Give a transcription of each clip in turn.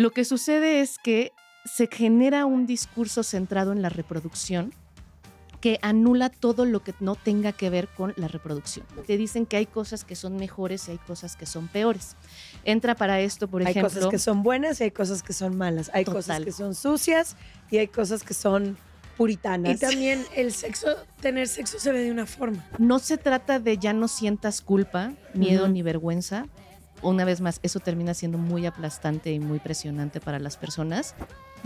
Lo que sucede es que se genera un discurso centrado en la reproducción que anula todo lo que no tenga que ver con la reproducción. Te dicen que hay cosas que son mejores y hay cosas que son peores. Entra para esto, por ejemplo... Hay cosas que son buenas y hay cosas que son malas. Hay cosas que son sucias y hay cosas que son puritanas. Y también el sexo, tener sexo se ve de una forma. No se trata de ya no sientas culpa, miedo ni vergüenza una vez más, eso termina siendo muy aplastante y muy presionante para las personas.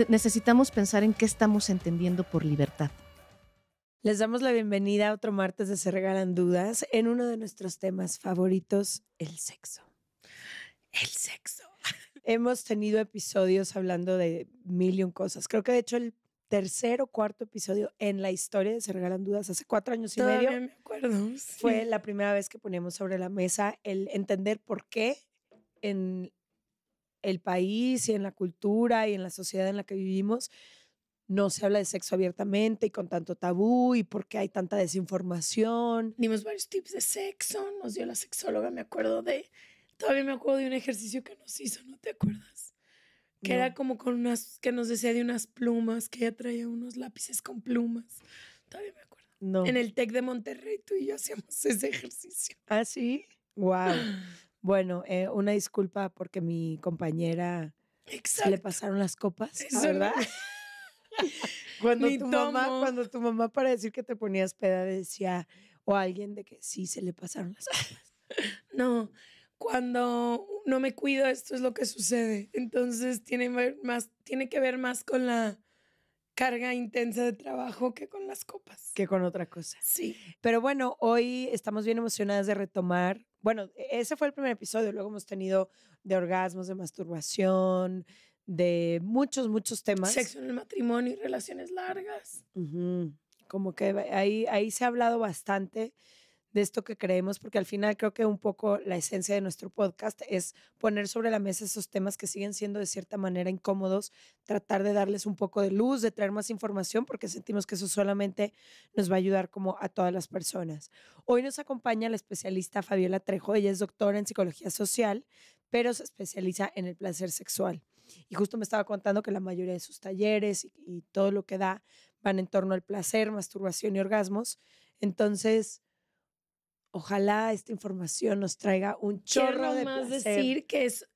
Necesitamos pensar en qué estamos entendiendo por libertad. Les damos la bienvenida a otro martes de Se Regalan Dudas en uno de nuestros temas favoritos, el sexo. El sexo. Hemos tenido episodios hablando de mil y un cosas. Creo que de hecho el tercer o cuarto episodio en la historia de Se Regalan Dudas hace cuatro años y medio. Fue la primera vez que ponemos sobre la mesa el entender por qué en el país y en la cultura y en la sociedad en la que vivimos, no se habla de sexo abiertamente y con tanto tabú y porque hay tanta desinformación. Dimos varios tips de sexo, nos dio la sexóloga, me acuerdo de, todavía me acuerdo de un ejercicio que nos hizo, ¿no te acuerdas? Que era como con unas, que nos decía de unas plumas, que ella traía unos lápices con plumas, todavía me acuerdo. No. En el TEC de Monterrey tú y yo hacíamos ese ejercicio. Ah, sí. Wow. Bueno, eh, una disculpa porque mi compañera se le pasaron las copas, ¿verdad? cuando, tu mamá, cuando tu mamá para decir que te ponías peda decía, o alguien de que sí se le pasaron las copas. no, cuando no me cuido, esto es lo que sucede. Entonces tiene, más, tiene que ver más con la carga intensa de trabajo que con las copas. Que con otra cosa. Sí. Pero bueno, hoy estamos bien emocionadas de retomar bueno, e-, ese fue el primer episodio, luego hemos tenido de orgasmos, de masturbación, de muchos, muchos temas. Sexo en el matrimonio y relaciones largas. Como que ahí, ahí se ha hablado bastante de esto que creemos, porque al final creo que un poco la esencia de nuestro podcast es poner sobre la mesa esos temas que siguen siendo de cierta manera incómodos, tratar de darles un poco de luz, de traer más información, porque sentimos que eso solamente nos va a ayudar como a todas las personas. Hoy nos acompaña la especialista Fabiola Trejo, ella es doctora en psicología social, pero se especializa en el placer sexual. Y justo me estaba contando que la mayoría de sus talleres y, todo lo que da van en torno al placer, masturbación y orgasmos. Entonces, Ojalá esta información nos traiga un chorro Quiero de más decir que es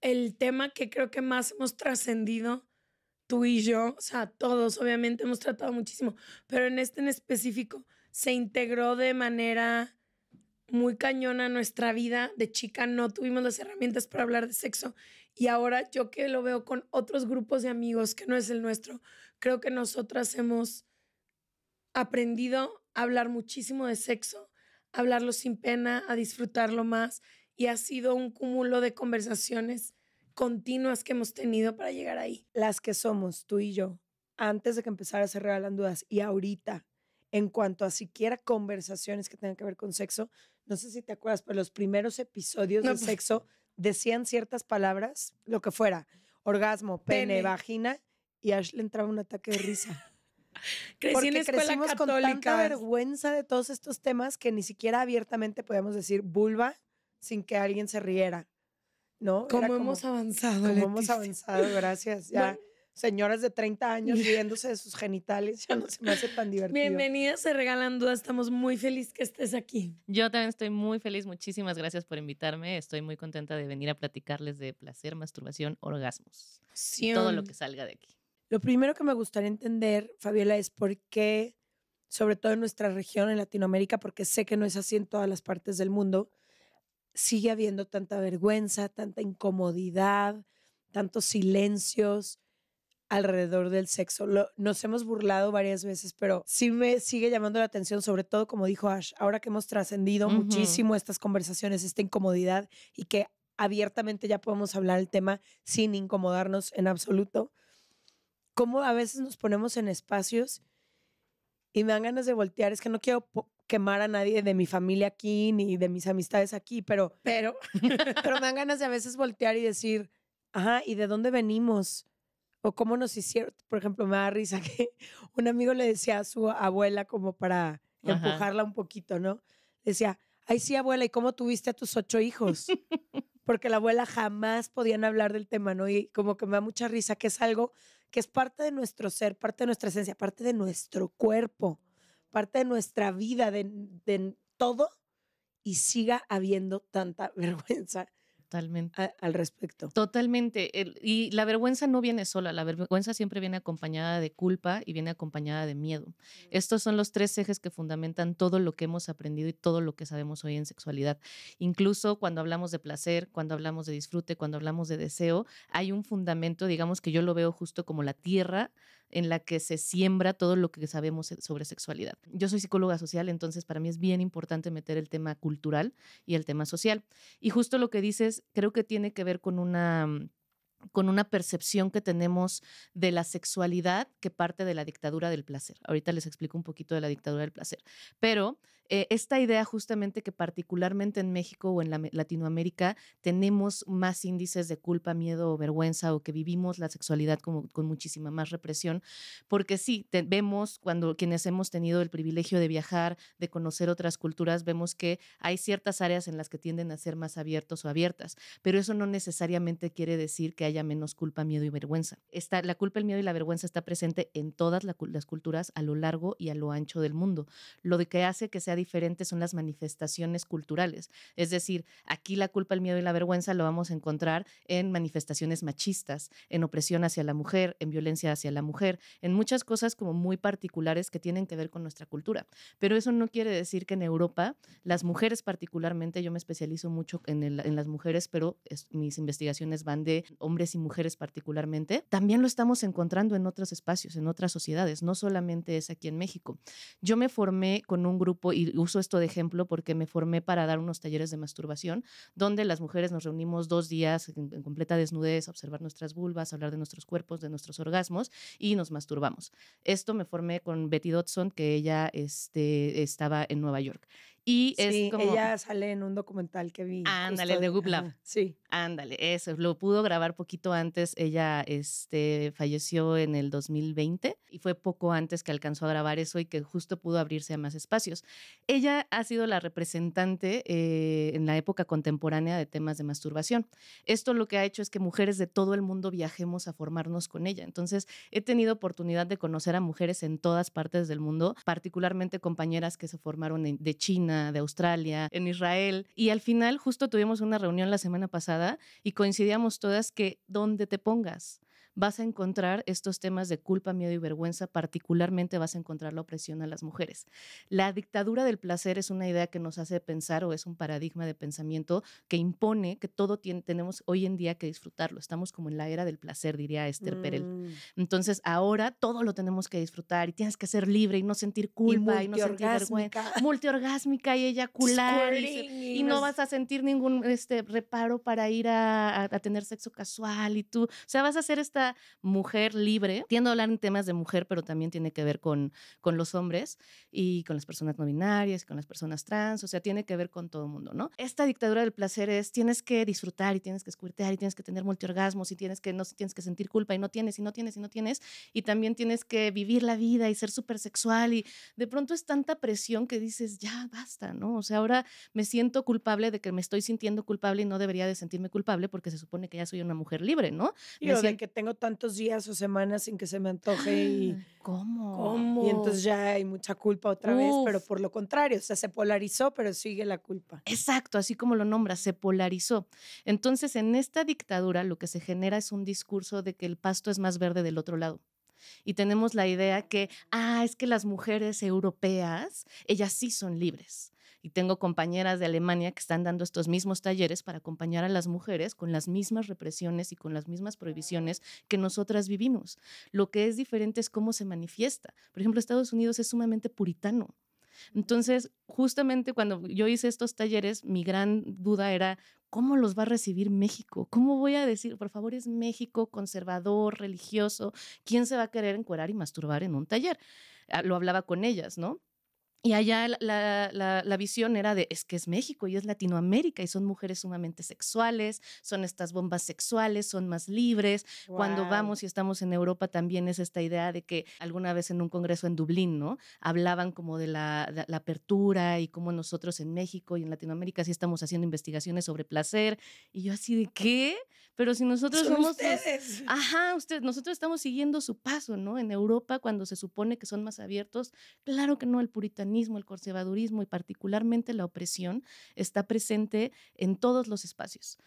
el tema que creo que más hemos trascendido tú y yo, o sea, todos obviamente hemos tratado muchísimo, pero en este en específico se integró de manera muy cañona nuestra vida de chica, no tuvimos las herramientas para hablar de sexo y ahora yo que lo veo con otros grupos de amigos que no es el nuestro, creo que nosotras hemos aprendido a hablar muchísimo de sexo hablarlo sin pena, a disfrutarlo más y ha sido un cúmulo de conversaciones continuas que hemos tenido para llegar ahí. Las que somos, tú y yo, antes de que empezara a cerrar las dudas y ahorita, en cuanto a siquiera conversaciones que tengan que ver con sexo, no sé si te acuerdas, pero los primeros episodios del de pues sexo decían ciertas palabras, lo que fuera, orgasmo, pene, vagina, y a Ash le entraba un ataque de risa. Crecí Porque con tanta vergüenza de todos estos temas que ni siquiera abiertamente podíamos decir vulva sin que alguien se riera. ¿No? Como, hemos avanzado. Como hemos avanzado, gracias. Ya. señoras de 30 años riéndose de sus genitales, ya no se me hace tan divertido. Bienvenidas, se regalan dudas, estamos muy felices que estés aquí. Yo también estoy muy feliz, muchísimas gracias por invitarme, estoy muy contenta de venir a platicarles de placer, masturbación, orgasmos, y todo lo que salga de aquí. Lo primero que me gustaría entender, Fabiola, es por qué, sobre todo en nuestra región, en Latinoamérica, porque sé que no es así en todas las partes del mundo, sigue habiendo tanta vergüenza, tanta incomodidad, tantos silencios alrededor del sexo. nos hemos burlado varias veces, pero sí me sigue llamando la atención, sobre todo como dijo Ash, ahora que hemos trascendido muchísimo estas conversaciones, esta incomodidad y que abiertamente ya podemos hablar el tema sin incomodarnos en absoluto cómo a veces nos ponemos en espacios y me dan ganas de voltear. Es que no quiero quemar a nadie de mi familia aquí ni de mis amistades aquí, pero. Pero. pero me dan ganas de a veces voltear y decir, ajá, ¿y de dónde venimos? O cómo nos hicieron. Por ejemplo, me da risa que un amigo le decía a su abuela, como para empujarla un poquito, ¿no? Decía, ay, sí, abuela, ¿y cómo tuviste a tus ocho hijos? Porque la abuela jamás podían hablar del tema, ¿no? Y como que me da mucha risa que es algo que es parte de nuestro ser, parte de nuestra esencia, parte de nuestro cuerpo, parte de nuestra vida, de, de todo, y siga habiendo tanta vergüenza Totalmente. al respecto. Totalmente. y la vergüenza no viene sola, la vergüenza siempre viene acompañada de culpa y viene acompañada de miedo. Estos son los tres ejes que fundamentan todo lo que hemos aprendido y todo lo que sabemos hoy en sexualidad. Incluso cuando hablamos de placer, cuando hablamos de disfrute, cuando hablamos de deseo, hay un fundamento, digamos que yo lo veo justo como la tierra en la que se siembra todo lo que sabemos e-, sobre sexualidad. Yo soy psicóloga social, entonces para mí es bien importante meter el tema cultural y el tema social. Y justo lo que dices, creo que tiene que ver con una mm, con una percepción que tenemos de la sexualidad que parte de la dictadura del placer. Ahorita les explico un poquito de la dictadura del placer. Pero eh, esta idea justamente que particularmente en México o en Latinoamérica tenemos más índices de culpa, miedo o vergüenza o que vivimos la sexualidad como, con muchísima más represión, porque sí, vemos cuando quienes hemos tenido el privilegio de viajar, de conocer otras culturas, vemos que hay ciertas áreas en las que tienden a ser más abiertos o abiertas, pero eso no necesariamente quiere decir que haya menos culpa, miedo y vergüenza. Está, la culpa, el miedo y la vergüenza está presente en todas las culturas a lo largo y a lo ancho del mundo. Lo que hace que sea diferentes son las manifestaciones culturales. Es decir, aquí la culpa, el miedo y la vergüenza lo vamos a encontrar en manifestaciones machistas, en opresión hacia la mujer, en violencia hacia la mujer, en muchas cosas como muy particulares que tienen que ver con nuestra cultura. Pero eso no quiere decir que en Europa las mujeres particularmente, yo me especializo mucho en, las mujeres, pero mis investigaciones van de hombres y mujeres particularmente, también lo estamos encontrando en otros espacios, en otras sociedades, no solamente es aquí en México. Yo me formé con un grupo y uso esto de ejemplo porque me formé para dar unos talleres de masturbación, donde las mujeres nos reunimos dos días en, completa desnudez, observar nuestras vulvas, hablar de nuestros cuerpos, de nuestros orgasmos y nos masturbamos. Esto me formé con Betty Dodson, que ella este, estaba en Nueva York. Y es como. Ella sale en un documental que vi. Ándale, de Good Love. Sí. Ándale, eso. Lo pudo grabar poquito antes. Ella este, falleció en el 2020 y fue poco antes que alcanzó a grabar eso y que justo pudo abrirse a más espacios. Ella ha sido la representante eh, en la época contemporánea de temas de masturbación. Esto lo que ha hecho es que mujeres de todo el mundo viajemos a formarnos con ella. Entonces, he tenido oportunidad de conocer a mujeres en todas partes del mundo, particularmente compañeras que se formaron de China de Australia, en Israel. Y al final justo tuvimos una reunión la semana pasada y coincidíamos todas que donde te pongas, vas a encontrar estos temas de culpa, miedo y vergüenza, particularmente vas a encontrar la opresión a las mujeres. La dictadura del placer es una idea que nos hace pensar o es un paradigma de pensamiento que impone que todo tenemos hoy en día que disfrutarlo. Estamos como en la era del placer, diría Esther Perel. Mm. Entonces ahora todo lo tenemos que disfrutar y tienes que ser libre y no sentir culpa y, no sentir vergüenza. Multiorgásmica y eyacular y, no vas a sentir ningún este, reparo para ir a, a, a tener sexo casual y tú, o sea, vas a hacer esta mujer libre, tiendo a hablar en temas de mujer, pero también tiene que ver con, con los hombres y con las personas no binarias, y con las personas trans, o sea, tiene que ver con todo el mundo, ¿no? Esta dictadura del placer es tienes que disfrutar y tienes que escuirtear y tienes que tener multiorgasmos y tienes que no tienes que sentir culpa y no tienes y no tienes y no tienes y también tienes que vivir la vida y ser súper sexual y de pronto es tanta presión que dices, ya basta, ¿no? O sea, ahora me siento culpable de que me estoy sintiendo culpable y no debería de sentirme culpable porque se supone que ya soy una mujer libre, ¿no? Y me de que tengo tantos días o semanas sin que se me antoje y... ¿Cómo? Y entonces ya hay mucha culpa otra vez, pero por lo contrario, o sea, se polarizó, pero sigue la culpa. Exacto, así como lo nombra, se polarizó. Entonces, en esta dictadura lo que se genera es un discurso de que el pasto es más verde del otro lado. Y tenemos la idea que, ah, es que las mujeres europeas, ellas sí son libres. Y tengo compañeras de Alemania que están dando estos mismos talleres para acompañar a las mujeres con las mismas represiones y con las mismas ah. prohibiciones que nosotras vivimos. Lo que es diferente es cómo se manifiesta. Por ejemplo, Estados Unidos es sumamente puritano. Entonces, justamente cuando yo hice estos talleres, mi gran duda era, ¿cómo los va a recibir México? ¿Cómo voy a decir, por favor, es México conservador, religioso? ¿Quién se va a querer encuerar y masturbar en un taller? Ah, lo hablaba con ellas, ¿no? Y allá la, visión era de, es que es México y es Latinoamérica y son mujeres sumamente sexuales, son estas bombas sexuales, son más libres. Cuando vamos y estamos en Europa también es esta idea de que alguna vez en un congreso en Dublín, ¿no? Hablaban como de la, la apertura y cómo nosotros en México y en Latinoamérica sí estamos haciendo investigaciones sobre placer. Y yo así de, ¿qué? Pero si nosotros somos... ajá, ustedes, nosotros estamos siguiendo su paso, ¿no? En Europa, cuando se supone que son más abiertos, claro que no, el puritanismo, el conservadurismo y particularmente la opresión está presente en todos los espacios.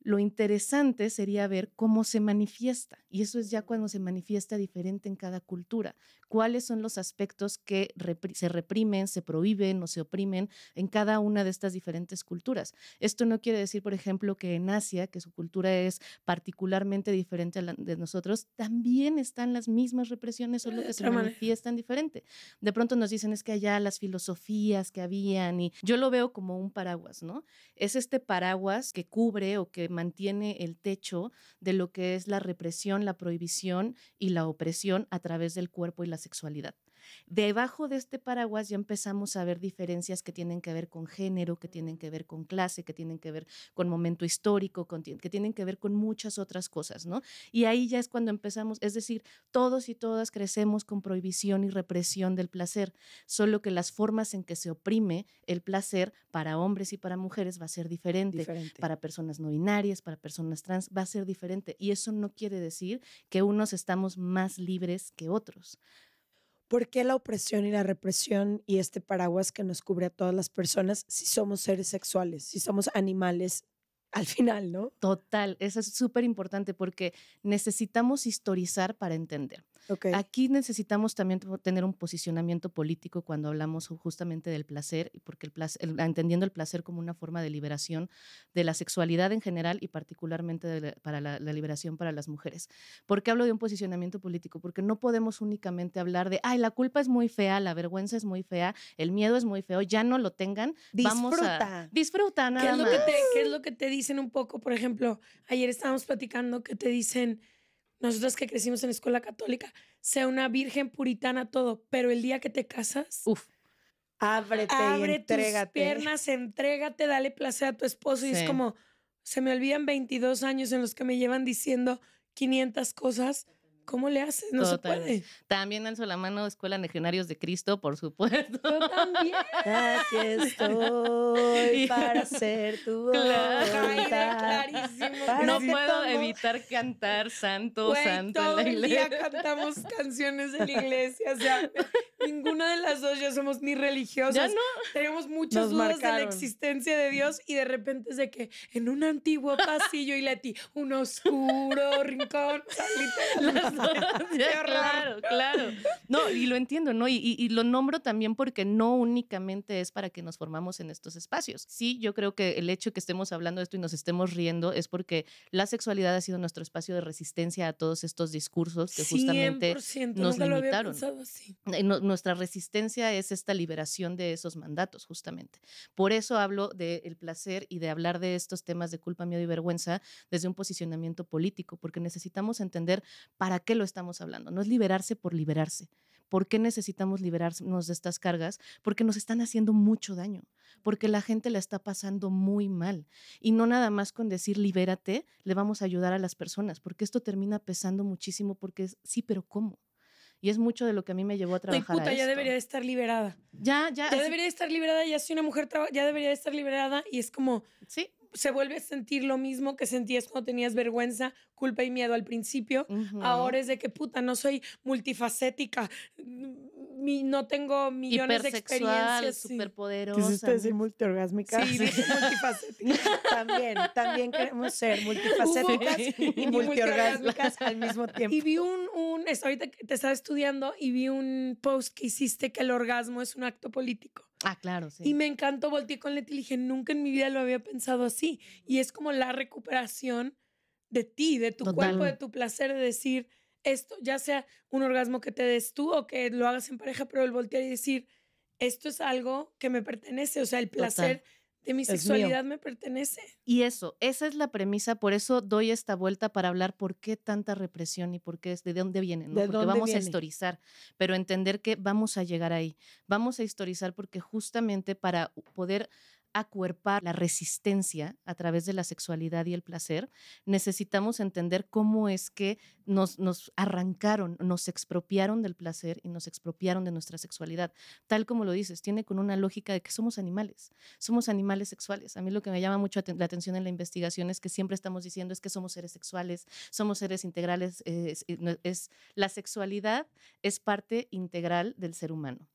Lo interesante sería ver cómo se manifiesta, y eso es ya cuando se manifiesta diferente en cada cultura, cuáles son los aspectos que se reprimen, se prohíben o se oprimen en cada una de estas diferentes culturas. Esto no quiere decir, por ejemplo, que en Asia, que su cultura es particularmente diferente a la de nosotros, también están las mismas represiones, solo eh, que se manifiestan diferente. De pronto nos dicen es que allá las filosofías que habían y yo lo veo como un paraguas, ¿no? Es este paraguas que cubre o que mantiene el techo de lo que es la represión, la prohibición y la opresión a través del cuerpo y la sexualidad. Debajo de este paraguas ya empezamos a ver diferencias que tienen que ver con género, que tienen que ver con clase, que tienen que ver con momento histórico, que tienen que ver con muchas otras cosas, ¿no? Y ahí ya es cuando empezamos, es decir, todos y todas crecemos con prohibición y represión del placer, solo que las formas en que se oprime el placer para hombres y para mujeres va a ser diferente. para personas no binarias, para personas trans, va a ser diferente. Y eso no quiere decir que unos estamos más libres que otros ¿Por qué la opresión y la represión y este paraguas que nos cubre a todas las personas si somos seres sexuales, si somos animales al final, ¿no? Total, eso es súper importante porque necesitamos historizar para entender. Aquí necesitamos también tener un posicionamiento político cuando hablamos justamente del placer, porque el entendiendo el placer como una forma de liberación de la sexualidad en general y particularmente para la, liberación para las mujeres. ¿Por qué hablo de un posicionamiento político? Porque no podemos únicamente hablar de, ay, la culpa es muy fea, la vergüenza es muy fea, el miedo es muy feo, ya no lo tengan. Disfruta. Vamos a, disfruta, nada ¿Qué es lo más? Que ¿Qué es lo que te dicen un poco? Por ejemplo, ayer estábamos platicando que te dicen nosotras que crecimos en la escuela católica, sea una virgen puritana, todo, pero el día que te casas, ábrete, tus piernas, entrégate, dale placer a tu esposo. Y es como, se me olvidan 22 años en los que me llevan diciendo 500 cosas ¿Cómo le haces? No se puede. También alzo la mano Escuela Legionarios de Cristo, por supuesto. Yo también. Aquí estoy para ser tu clarísimo. no puedo evitar cantar santo, santo la iglesia. El día cantamos canciones en la iglesia. O sea, ninguna de las dos ya somos ni religiosas. Ya no. Tenemos muchas dudas de la existencia de Dios y de repente es de que en un antiguo pasillo y latí un oscuro rincón. claro, claro. No, y lo entiendo, ¿no? Y, lo nombro también porque no únicamente es para que nos formamos en estos espacios. Sí, yo creo que el hecho que estemos hablando de esto y nos estemos riendo es porque la sexualidad ha sido nuestro espacio de resistencia a todos estos discursos que justamente nos limitaron. Eh, nuestra resistencia es esta liberación de esos mandatos, justamente. Por eso hablo del placer y de hablar de estos temas de culpa, miedo y vergüenza desde un posicionamiento político, porque necesitamos entender para qué qué lo estamos hablando. No es liberarse por liberarse. ¿Por qué necesitamos liberarnos de estas cargas? Porque nos están haciendo mucho daño, porque la gente la está pasando muy mal. Y no nada más con decir libérate, le vamos a ayudar a las personas, porque esto termina pesando muchísimo, porque es sí, pero ¿cómo? Y es mucho de lo que a mí me llevó a trabajar. puta, ya debería de estar liberada. Ya, ya. Ya debería de estar liberada, ya soy una mujer, ya debería de estar liberada. Y es como, sí se vuelve a sentir lo mismo que sentías cuando tenías vergüenza, culpa y miedo al principio. Ahora es de que puta, no soy multifacética, mm, mi, no tengo millones de experiencias. Superpoderosa. Quisiste decir multiorgásmica. Sí, sí, multifacética. también, también queremos ser multifacéticas y multiorgásmicas al mismo tiempo. Y vi un, un, ahorita te estaba estudiando y vi un post que hiciste que el orgasmo es un acto político. Ah, claro, sí. Y me encantó, volteé con Leti dije, nunca en mi vida lo había pensado así. Y es como la recuperación de ti, de tu cuerpo, de tu placer, de decir esto, ya sea un orgasmo que te des tú o que lo hagas en pareja, pero el voltear y decir, esto es algo que me pertenece, o sea, el placer mi sexualidad me pertenece. Y eso, esa es la premisa, por eso doy esta vuelta para hablar por qué tanta represión y por qué es, de dónde viene, porque vamos a historizar, pero entender que vamos a llegar ahí. Vamos a historizar porque justamente para poder acuerpar la resistencia a través de la sexualidad y el placer, necesitamos entender cómo es que nos, arrancaron, nos expropiaron del placer y nos expropiaron de nuestra sexualidad. Tal como lo dices, tiene con una lógica de que somos animales, somos animales sexuales. A mí lo que me llama mucho la atención en la investigación es que siempre estamos diciendo es que somos seres sexuales, somos seres integrales, eh, eh, es la sexualidad es parte integral del ser humano.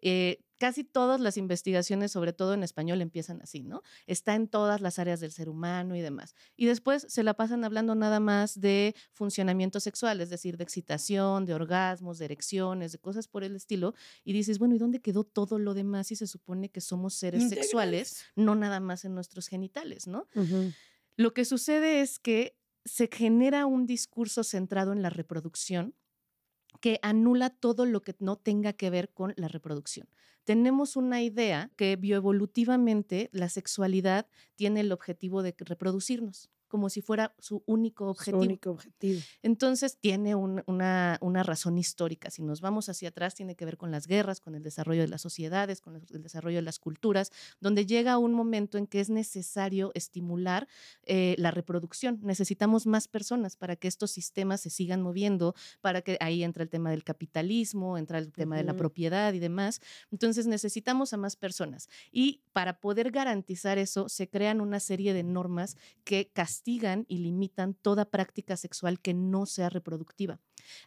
Eh, casi todas las investigaciones, sobre todo en español, empiezan así, ¿no? Está en todas las áreas del ser humano y demás. Y después se la pasan hablando nada más de funcionamiento sexual, es decir, de excitación, de orgasmos, de erecciones, de cosas por el estilo. Y dices, bueno, ¿y dónde quedó todo lo demás Y se supone que somos seres sexuales, no nada más en nuestros genitales, ¿no? Lo que sucede es que se genera un discurso centrado en la reproducción que anula todo lo que no tenga que ver con la reproducción. Tenemos una idea que bioevolutivamente la sexualidad tiene el objetivo de reproducirnos como si fuera su único objetivo. Entonces tiene una, una, razón histórica. Si nos vamos hacia atrás, tiene que ver con las guerras, con el desarrollo de las sociedades, con el desarrollo de las culturas, donde llega un momento en que es necesario estimular eh, la reproducción. Necesitamos más personas para que estos sistemas se sigan moviendo, para que ahí entra el tema del capitalismo, entra el tema de la propiedad y demás. Entonces necesitamos a más personas. Y para poder garantizar eso, se crean una serie de normas que casi castigan y limitan toda práctica sexual que no sea reproductiva.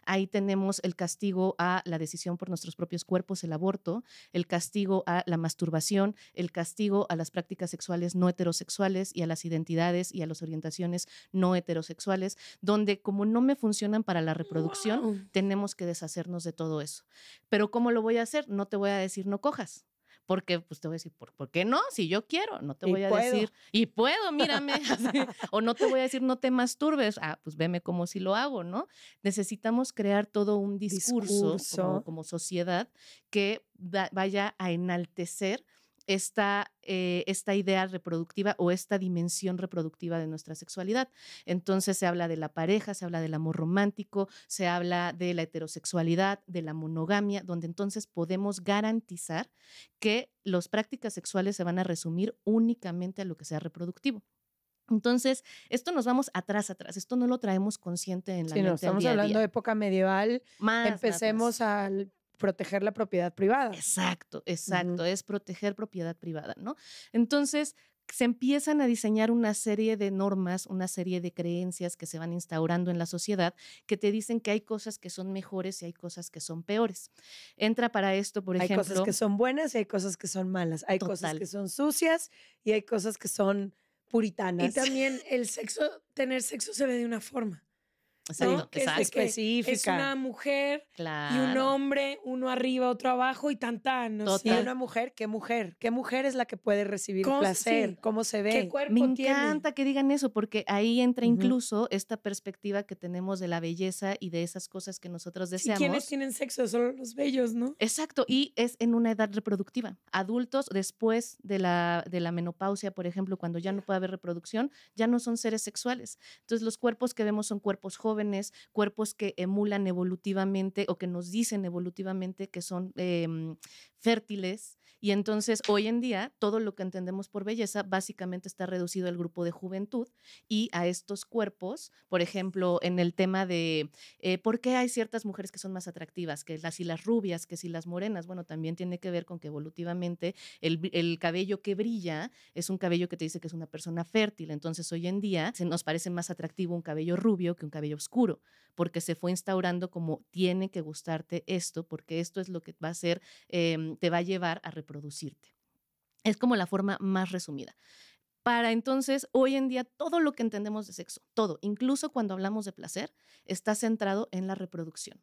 Ahí tenemos el castigo a la decisión por nuestros propios cuerpos, el aborto, el castigo a la masturbación, el castigo a las prácticas sexuales no heterosexuales y a las identidades y a las orientaciones no heterosexuales, donde como no me funcionan para la reproducción, tenemos que deshacernos de todo eso. Pero ¿cómo lo voy a hacer? No te voy a decir no cojas porque, pues te voy a decir, ¿por, qué no? Si yo quiero, no te voy a decir, y puedo, mírame, o no te voy a decir, no te masturbes, ah, pues veme como si lo hago, ¿no? Necesitamos crear todo un discurso, como sociedad que vaya a enaltecer esta, eh, esta idea reproductiva o esta dimensión reproductiva de nuestra sexualidad. Entonces se habla de la pareja, se habla del amor romántico, se habla de la heterosexualidad, de la monogamia, donde entonces podemos garantizar que las prácticas sexuales se van a resumir únicamente a lo que sea reproductivo. Entonces, esto nos vamos atrás, atrás. Esto no lo traemos consciente en la No, estamos hablando de época medieval. Empecemos al proteger la propiedad privada. Exacto, exacto, es proteger propiedad privada, ¿no? Entonces, se empiezan a diseñar una serie de normas, una serie de creencias que se van instaurando en la sociedad que te dicen que hay cosas que son mejores y hay cosas que son peores. Entra para esto, por ejemplo. Hay cosas que son buenas y hay cosas que son malas. Hay cosas que son sucias y hay cosas que son puritanas. Y también el sexo, tener sexo se ve de una forma. O es, específica. Es una mujer y un hombre, uno arriba, otro abajo y tanta, ¿no? Y una mujer, ¿qué mujer? ¿Qué mujer es la que puede recibir placer? ¿Cómo se ve? ¿Qué cuerpo Me encanta que digan eso porque ahí entra incluso esta perspectiva que tenemos de la belleza y de esas cosas que nosotros deseamos. ¿Y quiénes tienen sexo? Solo los bellos, ¿no? Exacto, y es en una edad reproductiva. Adultos después de la, de la menopausia, por ejemplo, cuando ya no puede haber reproducción, ya no son seres sexuales. Entonces los cuerpos que vemos son cuerpos jóvenes cuerpos que emulan evolutivamente o que nos dicen evolutivamente que son em, fértiles y entonces hoy en día todo lo que entendemos por belleza básicamente está reducido al grupo de juventud y a estos cuerpos, por ejemplo, en el tema de eh, por qué hay ciertas mujeres que son más atractivas, que las y las rubias, que si las morenas, bueno, también tiene que ver con que evolutivamente el, el cabello que brilla es un cabello que te dice que es una persona fértil, entonces hoy en día se nos parece más atractivo un cabello rubio que un cabello oscuro, porque se fue instaurando como tiene que gustarte esto, porque esto es lo que va a ser... Em, te va a llevar a reproducirte. Es como la forma más resumida. Para entonces, hoy en día, todo lo que entendemos de sexo, todo, incluso cuando hablamos de placer, está centrado en la reproducción.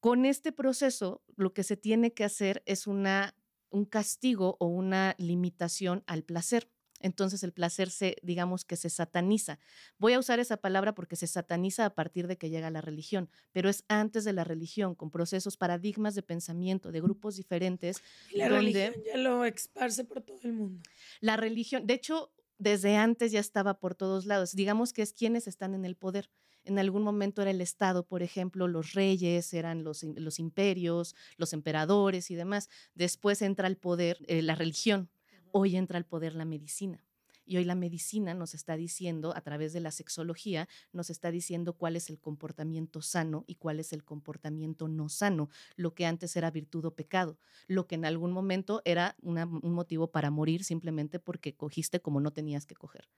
Con este proceso, lo que se tiene que hacer es una, un castigo o una limitación al placer. Entonces el placer se, digamos que se sataniza. Voy a usar esa palabra porque se sataniza a partir de que llega la religión, pero es antes de la religión, con procesos, paradigmas de pensamiento de grupos diferentes. la religión ya lo exparse por todo el mundo. La religión, de hecho, desde antes ya estaba por todos lados. Digamos que es quienes están en el poder. En algún momento era el Estado, por ejemplo, los reyes, eran los, imperios, los emperadores y demás. Después entra el poder, eh, la religión hoy entra al poder la medicina. Y hoy la medicina nos está diciendo, a través de la sexología, nos está diciendo cuál es el comportamiento sano y cuál es el comportamiento no sano, lo que antes era virtud o pecado, lo que en algún momento era un motivo para morir simplemente porque cogiste como no tenías que coger.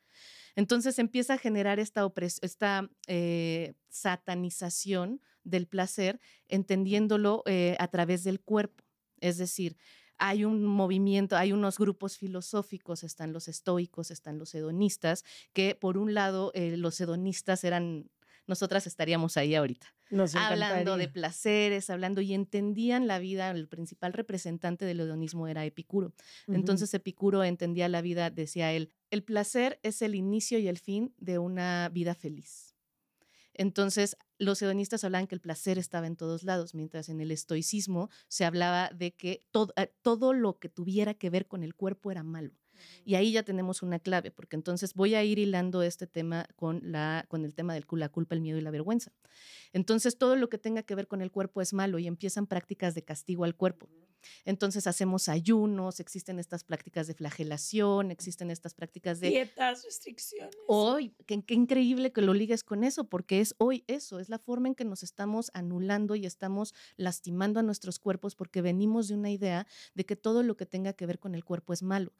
Entonces empieza a generar esta, esta eh, satanización del placer, entendiéndolo eh, a través del cuerpo. Es decir, hay un movimiento, hay unos grupos filosóficos, están los estoicos, están los hedonistas, que por un lado eh, los hedonistas eran nosotras estaríamos ahí ahorita. hablando de placeres, hablando y entendían la vida, el principal representante del hedonismo era Epicuro. Entonces Epicuro entendía la vida, decía él, el placer es el inicio y el fin de una vida feliz. Entonces, los hedonistas hablaban que el placer estaba en todos lados, mientras en el estoicismo se hablaba de que todo, eh, todo lo que tuviera que ver con el cuerpo era malo. Y ahí ya tenemos una clave, porque entonces voy a ir hilando este tema con, el tema de la culpa, el miedo y la vergüenza. Entonces todo lo que tenga que ver con el cuerpo es malo y empiezan prácticas de castigo al cuerpo. Entonces hacemos ayunos, existen estas prácticas de flagelación, existen estas prácticas de... Dietas, restricciones. Hoy, qué, qué, increíble que lo ligues con eso, porque es hoy eso, es la forma en que nos estamos anulando y estamos lastimando a nuestros cuerpos porque venimos de una idea de que todo lo que tenga que ver con el cuerpo es malo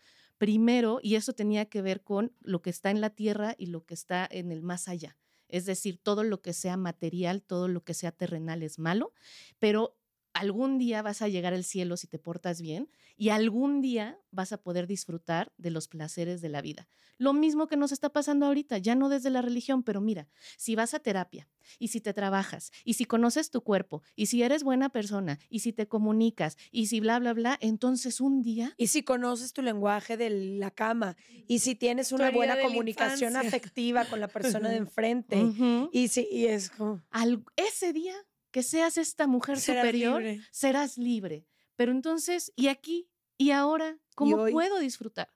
primero, y eso tenía que ver con lo que está en la tierra y lo que está en el más allá. Es decir, todo lo que sea material, todo lo que sea terrenal es malo, pero algún día vas a llegar al cielo si te portas bien y algún día vas a poder disfrutar de los placeres de la vida. Lo mismo que nos está pasando ahorita, ya no desde la religión, pero mira, si vas a terapia y si te trabajas y si conoces tu cuerpo y si eres buena persona y si te comunicas y si bla, bla, bla, entonces un día... Y si conoces tu lenguaje de la cama y si tienes una buena comunicación afectiva con la persona de enfrente y si es... Al, ese día que seas esta mujer superior, serás libre. Pero entonces, ¿y aquí? ¿Y ahora? ¿Cómo puedo disfrutar?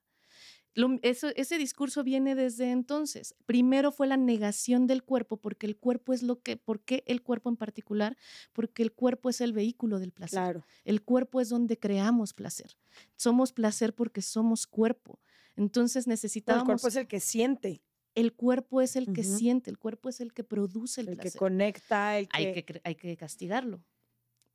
ese discurso viene desde entonces. Primero fue la negación del cuerpo, porque el cuerpo es lo que, ¿por qué el cuerpo en particular? Porque el cuerpo es el vehículo del placer. El cuerpo es donde creamos placer. Somos placer porque somos cuerpo. Entonces necesitamos... el cuerpo es el que siente el cuerpo es el que siente, el cuerpo es el que produce el, el que conecta, el que... Hay que... Hay que castigarlo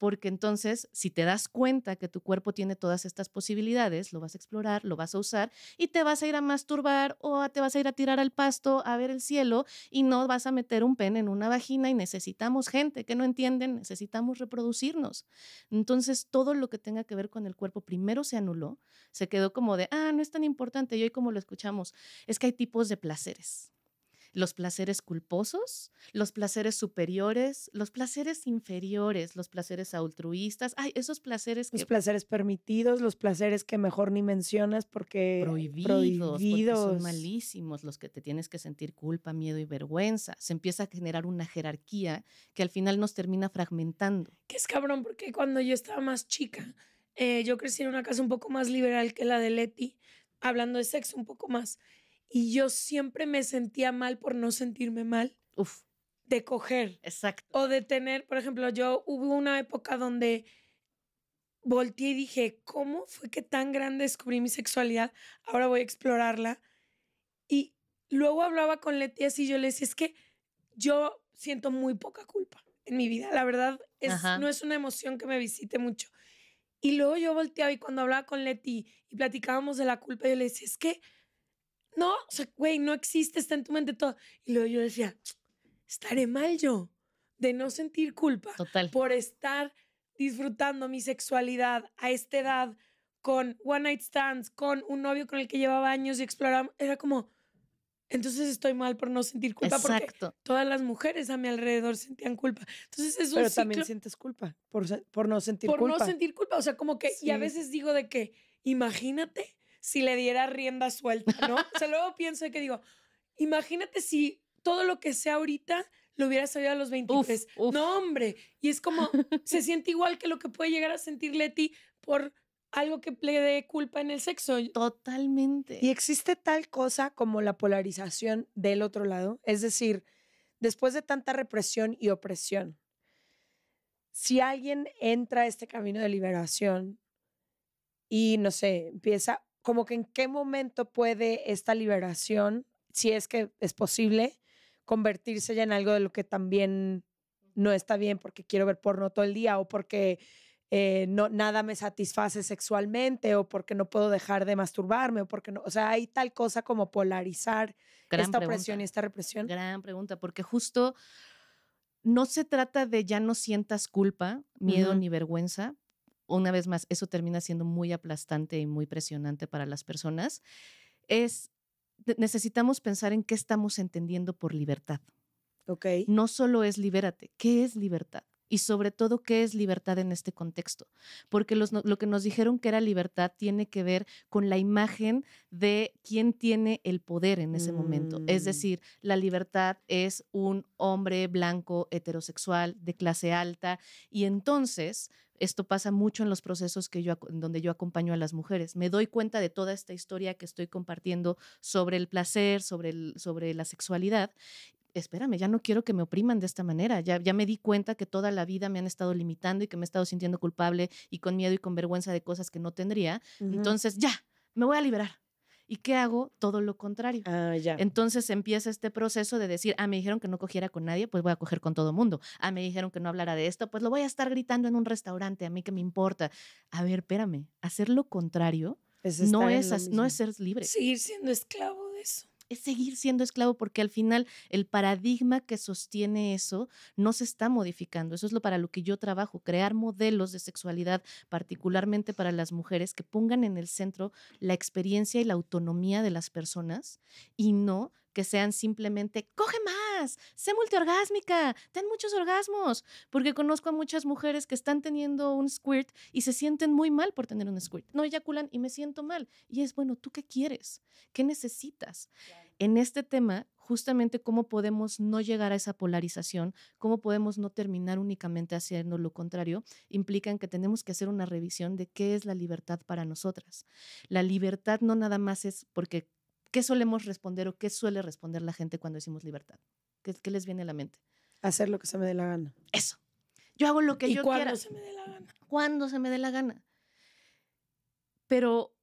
porque entonces si te das cuenta que tu cuerpo tiene todas estas posibilidades, lo vas a explorar, lo vas a usar y te vas a ir a masturbar o te vas a ir a tirar al pasto a ver el cielo y no vas a meter un pen en una vagina y necesitamos gente que no entiende, necesitamos reproducirnos. Entonces todo lo que tenga que ver con el cuerpo primero se anuló, se quedó como de, ah, no es tan importante y hoy como lo escuchamos, es que hay tipos de placeres los placeres culposos, los placeres superiores, los placeres inferiores, los placeres altruistas, ay, esos placeres que... Los placeres permitidos, los placeres que mejor ni mencionas porque... Prohibidos, son malísimos, los que te tienes que sentir culpa, miedo y vergüenza. Se empieza a generar una jerarquía que al final nos termina fragmentando. Que es cabrón, porque cuando yo estaba más chica, eh, yo crecí en una casa un poco más liberal que la de Leti, hablando de sexo un poco más. Y yo siempre me sentía mal por no sentirme mal. Uf. De coger. Exacto. O de tener, por ejemplo, yo hubo una época donde volteé y dije, ¿cómo fue que tan grande descubrí mi sexualidad? Ahora voy a explorarla. Y luego hablaba con Leti así, yo le decía, es que yo siento muy poca culpa en mi vida. La verdad, es, no es una emoción que me visite mucho. Y luego yo volteaba y cuando hablaba con Leti y platicábamos de la culpa, yo le decía, es que no, o sea, güey, no existe, está en tu mente todo. Y luego yo decía, estaré mal yo de no sentir culpa por estar disfrutando mi sexualidad a esta edad con one night stands, con un novio con el que llevaba años y exploraba. Era como, entonces estoy mal por no sentir culpa porque todas las mujeres a mi alrededor sentían culpa. Entonces es Pero también sientes culpa por, por no sentir culpa. Por no sentir culpa. O sea, como que, y a veces digo de que, imagínate si le diera rienda suelta, ¿no? o sea, luego pienso que digo, imagínate si todo lo que sea ahorita lo hubiera sabido a los 23. No, hombre. Y es como, se siente igual que lo que puede llegar a sentir Leti por algo que le dé culpa en el sexo. Totalmente. Y existe tal cosa como la polarización del otro lado. Es decir, después de tanta represión y opresión, si alguien entra a este camino de liberación y, no sé, empieza como que en qué momento puede esta liberación, si es que es posible, convertirse ya en algo de lo que también no está bien porque quiero ver porno todo el día o porque eh, no, nada me satisface sexualmente o porque no puedo dejar de masturbarme o porque no, o sea, hay tal cosa como polarizar esta opresión y esta represión. Gran pregunta, porque justo no se trata de ya no sientas culpa, miedo ni vergüenza, una vez más, eso termina siendo muy aplastante y muy presionante para las personas, es necesitamos pensar en qué estamos entendiendo por libertad. Okay. No solo es libérate, ¿qué es libertad? y sobre todo qué es libertad en este contexto, porque lo que nos dijeron que era libertad tiene que ver con la imagen de quién tiene el poder en ese momento. Es mm. decir, la libertad es un hombre blanco, heterosexual, de clase alta, y entonces esto pasa mucho en los procesos que yo, donde yo acompaño a las mujeres. Me doy cuenta de toda esta historia que estoy compartiendo sobre el placer, sobre, el, sobre la sexualidad espérame, ya no quiero que me opriman de esta manera, ya, ya me di cuenta que toda la vida me han estado limitando y que me he estado sintiendo culpable y con miedo y con vergüenza de cosas que no tendría, entonces ya, me voy a liberar. ¿Y qué hago? Todo lo contrario. Ah, ya. Entonces empieza este proceso de decir, ah, me dijeron que no cogiera con nadie, pues voy a coger con todo mundo. Ah, me dijeron que no hablara de esto, pues lo voy a estar gritando en un restaurante, a mí que me importa. A ver, espérame, hacer lo contrario no, es, no es ser libre. Seguir siendo esclavo de eso es seguir siendo esclavo porque al final el paradigma que sostiene eso no se está modificando. Eso es lo para lo que yo trabajo, crear modelos de sexualidad, particularmente para las mujeres, que pongan en el centro la experiencia y la autonomía de las personas y no que sean simplemente, coge más, sé multiorgásmica, ten muchos orgasmos, porque conozco a muchas mujeres que están teniendo un squirt y se sienten muy mal por tener un squirt. No eyaculan y me siento mal. Y es, bueno, ¿tú qué quieres? ¿Qué necesitas? En este tema, justamente cómo podemos no llegar a esa polarización, cómo podemos no terminar únicamente haciendo lo contrario, implican que tenemos que hacer una revisión de qué es la libertad para nosotras. La libertad no nada más es porque ¿qué solemos responder o qué suele responder la gente cuando decimos libertad? ¿Qué, les viene a la mente? Hacer lo que se me dé la gana. Eso. Yo hago lo que yo cuando quiera. Cuando se me dé la gana. Cuando se me dé la gana. Pero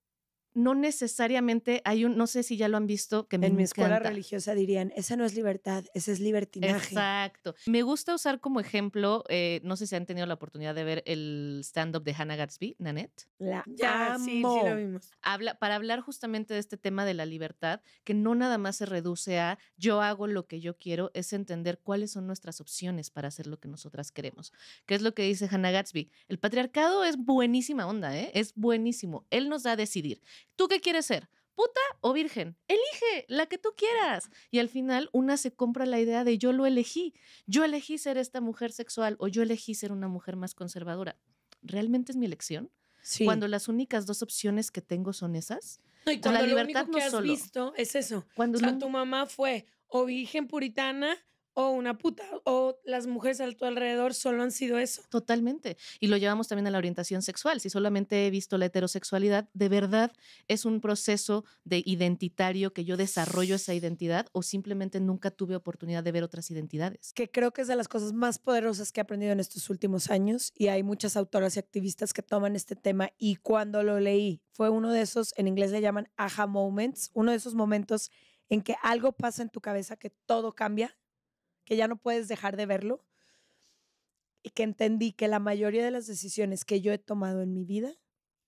no necesariamente hay un, no sé si ya lo han visto, que En mi escuela religiosa dirían, esa no es libertad, ese es libertinaje. Exacto. Me gusta usar como ejemplo, eh, no sé si han tenido la oportunidad de ver el stand-up de Hannah Gatsby, Nanette. La Sí, sí vimos. Habla, para hablar justamente de este tema de la libertad, que no nada más se reduce a yo hago lo que yo quiero, es entender cuáles son nuestras opciones para hacer lo que nosotras queremos. ¿Qué es lo que dice Hannah Gatsby? El patriarcado es buenísima onda, ¿eh? es buenísimo. Él nos da a decidir ¿Tú qué quieres ser? ¿Puta o virgen? Elige la que tú quieras. Y al final una se compra la idea de yo lo elegí. Yo elegí ser esta mujer sexual o yo elegí ser una mujer más conservadora. ¿Realmente es mi elección? Cuando las únicas dos opciones que tengo son esas. No, y cuando la libertad que has visto es eso. Cuando tu mamá fue o virgen puritana o una puta o las mujeres a tu alrededor solo han sido eso. Totalmente. Y lo llevamos también a la orientación sexual. Si solamente he visto la heterosexualidad, de verdad es un proceso de identitario que yo desarrollo esa identidad o simplemente nunca tuve oportunidad de ver otras identidades. Que creo que es de las cosas más poderosas que he aprendido en estos últimos años y hay muchas autoras y activistas que toman este tema y cuando lo leí fue uno de esos, en inglés le llaman aha moments, uno de esos momentos en que algo pasa en tu cabeza que todo cambia que ya no puedes dejar de verlo y que entendí que la mayoría de las decisiones que yo he tomado en mi vida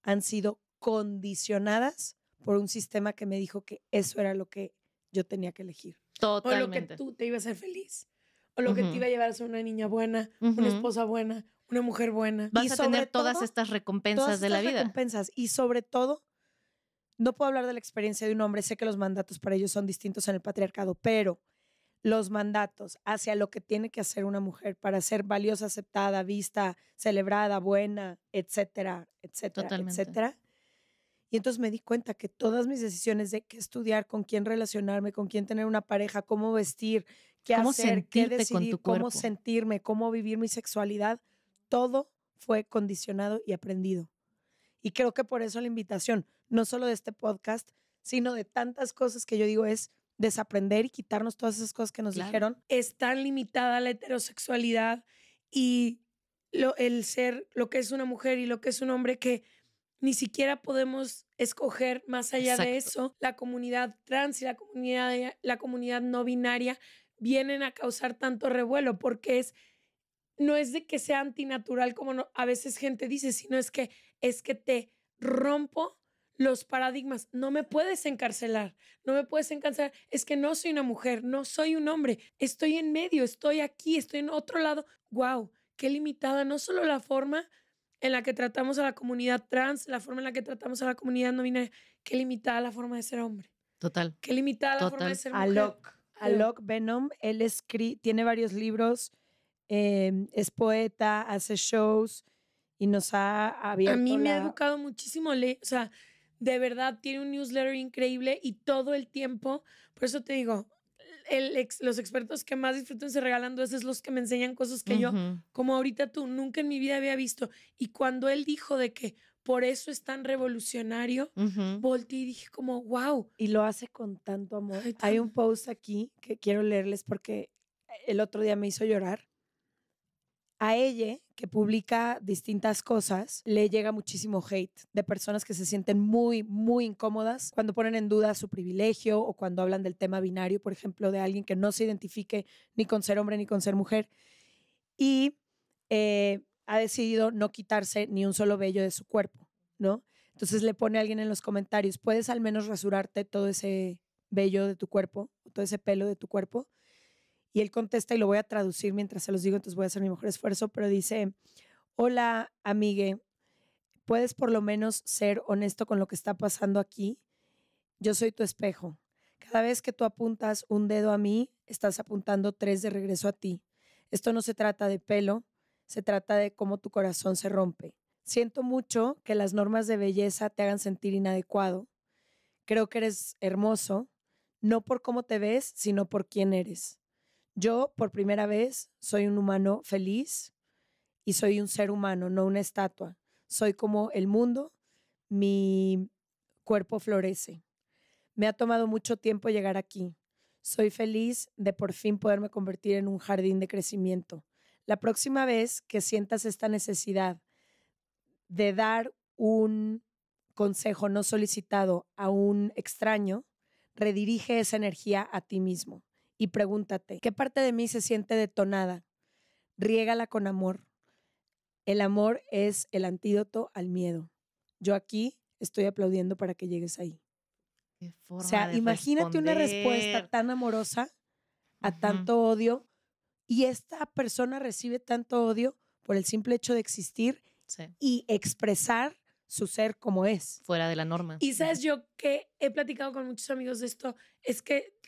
han sido condicionadas por un sistema que me dijo que eso era lo que yo tenía que elegir. Totalmente. O lo que tú te iba a hacer feliz. O lo que te iba a llevar a ser una niña buena, una esposa buena, una mujer buena. Vas y a tener todas estas recompensas de la vida. recompensas. Y sobre todo, no puedo hablar de la experiencia de un hombre. Sé que los mandatos para ellos son distintos en el patriarcado, pero los mandatos hacia lo que tiene que hacer una mujer para ser valiosa, aceptada, vista, celebrada, buena, etcétera, etcétera, etcétera. Y entonces me di cuenta que todas mis decisiones de qué estudiar, con quién relacionarme, con quién tener una pareja, cómo vestir, qué hacer, qué decidir, cómo sentirme, cómo vivir mi sexualidad, todo fue condicionado y aprendido. Y creo que por eso la invitación, no solo de este podcast, sino de tantas cosas que yo digo es, desaprender y quitarnos todas esas cosas que nos dijeron. Es tan limitada la heterosexualidad y lo, el ser lo que es una mujer y lo que es un hombre que ni siquiera podemos escoger más allá de eso. La comunidad trans y la comunidad, la comunidad no binaria vienen a causar tanto revuelo porque es no es de que sea antinatural como a veces gente dice, sino es que es que te rompo los paradigmas. No me puedes encarcelar, no me puedes encarcelar. Es que no soy una mujer, no soy un hombre, estoy en medio, estoy aquí, estoy en otro lado. ¡Wow! Qué limitada, no solo la forma en la que tratamos a la comunidad trans, la forma en la que tratamos a la comunidad no binaria, qué limitada la forma de ser hombre. Total. Qué limitada la forma de ser mujer. Alok, Alok Venom, él escribe, tiene varios libros, em, es poeta, hace shows y nos ha abierto. A mí me ha educado muchísimo, o sea, de verdad tiene un newsletter increíble y todo el tiempo, por eso te digo, el los expertos que más disfruten se regalando es los que me enseñan cosas que yo, como ahorita tú, nunca en mi vida había visto. Y cuando él dijo de que por eso es tan revolucionario, volteé y dije como, wow. Y lo hace con tanto amor. Hay un post aquí que quiero leerles porque el otro día me hizo llorar a ella, que publica distintas cosas, le llega muchísimo hate de personas que se sienten muy, muy incómodas cuando ponen en duda su privilegio o cuando hablan del tema binario, por ejemplo, de alguien que no se identifique ni con ser hombre ni con ser mujer. Y eh, ha decidido no quitarse ni un solo vello de su cuerpo, ¿no? Entonces le pone a alguien en los comentarios, ¿puedes al menos rasurarte todo ese vello de tu cuerpo, todo ese pelo de tu cuerpo? Y él contesta y lo voy a traducir mientras se los digo, entonces voy a hacer mi mejor esfuerzo, pero dice, hola amigue, ¿puedes por lo menos ser honesto con lo que está pasando aquí? Yo soy tu espejo. Cada vez que tú apuntas un dedo a mí, estás apuntando tres de regreso a ti. Esto no se trata de pelo, se trata de cómo tu corazón se rompe. Siento mucho que las normas de belleza te hagan sentir inadecuado. Creo que eres hermoso, no por cómo te ves, sino por quién eres. Yo, por primera vez, soy un humano feliz y soy un ser humano, no una estatua. Soy como el mundo, mi cuerpo florece. Me ha tomado mucho tiempo llegar aquí. Soy feliz de por fin poderme convertir en un jardín de crecimiento. La próxima vez que sientas esta necesidad de dar un consejo no solicitado a un extraño, redirige esa energía a ti mismo y pregúntate, ¿qué parte de mí se siente detonada? Riégala con amor. El amor es el antídoto al miedo. Yo aquí estoy aplaudiendo para que llegues ahí. Qué forma o sea, imagínate una respuesta tan amorosa a tanto odio y esta persona recibe tanto odio por el simple hecho de existir y expresar su ser como es. Fuera de la norma. Y sabes, yo que he platicado con muchos amigos de esto, es que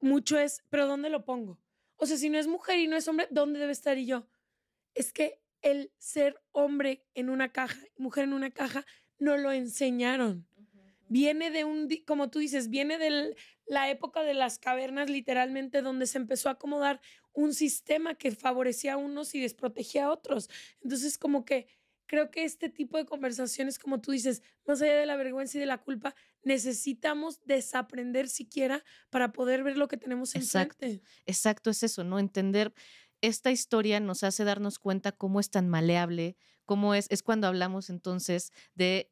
mucho es, pero ¿dónde lo pongo? O sea, si no es mujer y no es hombre, ¿dónde debe estar y yo? Es que el ser hombre en una caja, mujer en una caja, no lo enseñaron. Viene de un, como tú dices, viene de la época de las cavernas, literalmente, donde se empezó a acomodar un sistema que favorecía a unos y desprotegía a otros. Entonces, como que creo que este tipo de conversaciones, como tú dices, más allá de la vergüenza y de la culpa, necesitamos desaprender siquiera para poder ver lo que tenemos Exacto. frente. Exacto, es eso, ¿no? Entender esta historia nos hace darnos cuenta cómo es tan maleable, cómo es, es cuando hablamos entonces de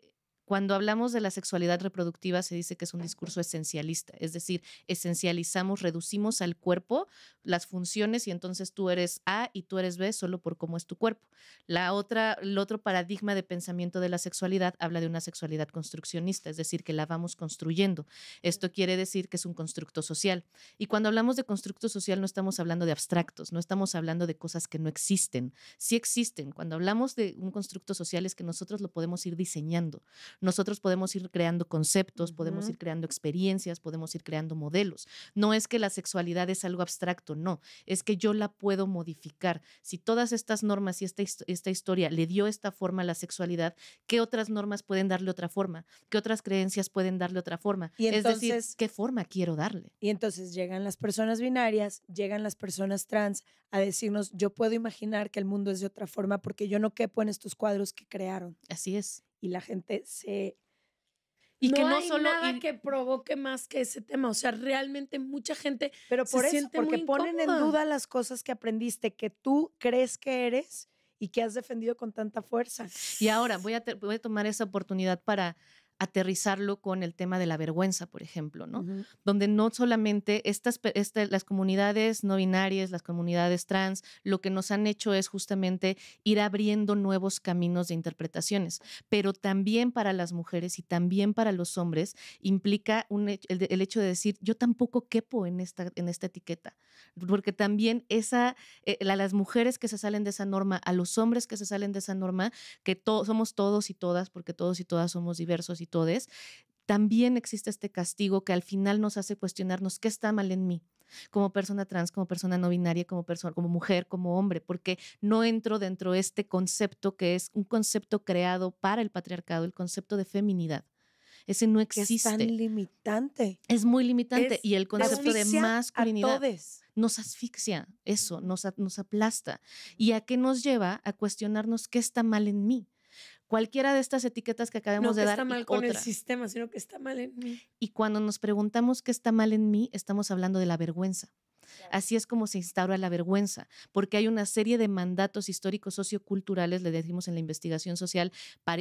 cuando hablamos de la sexualidad reproductiva se dice que es un discurso esencialista, es decir, esencializamos, reducimos al cuerpo las funciones y entonces tú eres A y tú eres B solo por cómo es tu cuerpo. La otra, el otro paradigma de pensamiento de la sexualidad habla de una sexualidad construccionista, es decir, que la vamos construyendo. Esto quiere decir que es un constructo social. Y cuando hablamos de constructo social no estamos hablando de abstractos, no estamos hablando de cosas que no existen, sí existen. Cuando hablamos de un constructo social es que nosotros lo podemos ir diseñando nosotros podemos ir creando conceptos, podemos ir creando experiencias, podemos ir creando modelos. No es que la sexualidad es algo abstracto, no, es que yo la puedo modificar. Si todas estas normas y esta, historia le dio esta forma a la sexualidad, ¿qué otras normas pueden darle otra forma? ¿Qué otras creencias pueden darle otra forma? Y es decir, ¿qué forma quiero darle? Y entonces llegan las personas binarias, llegan las personas trans a decirnos, yo puedo imaginar que el mundo es de otra forma porque yo no quepo en estos cuadros que crearon. Así es y la gente se... Y que no solo nada que provoque más que ese tema, o sea, realmente mucha gente Pero por eso, porque ponen en duda las cosas que aprendiste, que tú crees que eres y que has defendido con tanta fuerza. Y ahora voy a tomar esa oportunidad para aterrizarlo con el tema de la vergüenza, por ejemplo, ¿no? Donde no solamente estas, este, las comunidades no binarias, las comunidades trans, lo que nos han hecho es justamente ir abriendo nuevos caminos de interpretaciones, pero también para las mujeres y también para los hombres implica el, hecho de decir, yo tampoco quepo en esta, en esta etiqueta, porque también esa, eh, a las mujeres que se salen de esa norma, a los hombres que se salen de esa norma, que somos todos y todas, porque todos y todas somos diversos y también existe este castigo que al final nos hace cuestionarnos qué está mal en mí como persona trans, como persona no binaria, como persona, como mujer, como hombre, porque no entro dentro de este concepto que es un concepto creado para el patriarcado, el concepto de feminidad. Ese no existe. Es tan limitante. Es muy limitante. y el concepto de masculinidad nos asfixia, eso, nos aplasta. ¿Y a qué nos lleva? A cuestionarnos qué está mal en mí cualquiera de estas etiquetas que acabamos de dar. No está mal con el sistema, sino que está mal en mí. Y cuando nos preguntamos qué está mal en mí, estamos hablando de la vergüenza. Así es como se instaura la vergüenza, porque hay una serie de mandatos históricos socioculturales, le decimos en la investigación social,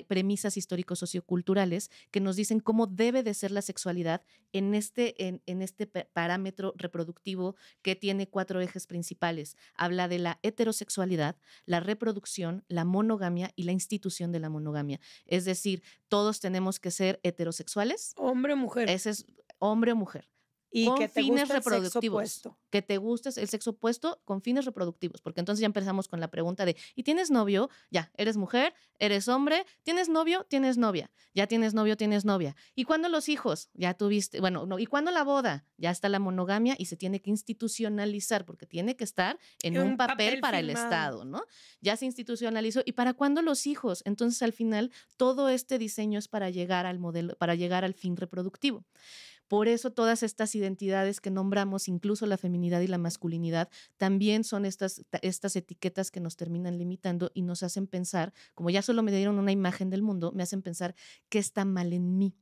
premisas históricos socioculturales, que nos dicen cómo debe de ser la sexualidad en este, en, en este parámetro reproductivo que tiene cuatro ejes principales. Habla de la heterosexualidad, la reproducción, la monogamia y la institución de la monogamia. Es decir, todos tenemos que ser heterosexuales. Hombre o mujer. Ese es hombre o mujer y con que te fines reproductivos. que te gustes el sexo opuesto con fines reproductivos, porque entonces ya empezamos con la pregunta de, ¿y tienes novio? Ya, eres mujer, eres hombre, ¿tienes novio? Tienes novia, ya tienes novio, tienes novia. ¿Y cuándo los hijos? Ya tuviste, bueno, ¿y cuándo la boda? Ya está la monogamia y se tiene que institucionalizar, porque tiene que estar en un, papel, para el Estado, ¿no? Ya se institucionalizó. ¿Y para cuándo los hijos? Entonces al final todo este diseño es para llegar al modelo, para llegar al fin reproductivo. Por eso todas estas identidades que nombramos, incluso la feminidad y la masculinidad, también son estas, estas etiquetas que nos terminan limitando y nos hacen pensar, como ya solo me dieron una imagen del mundo, me hacen pensar qué está mal en mí.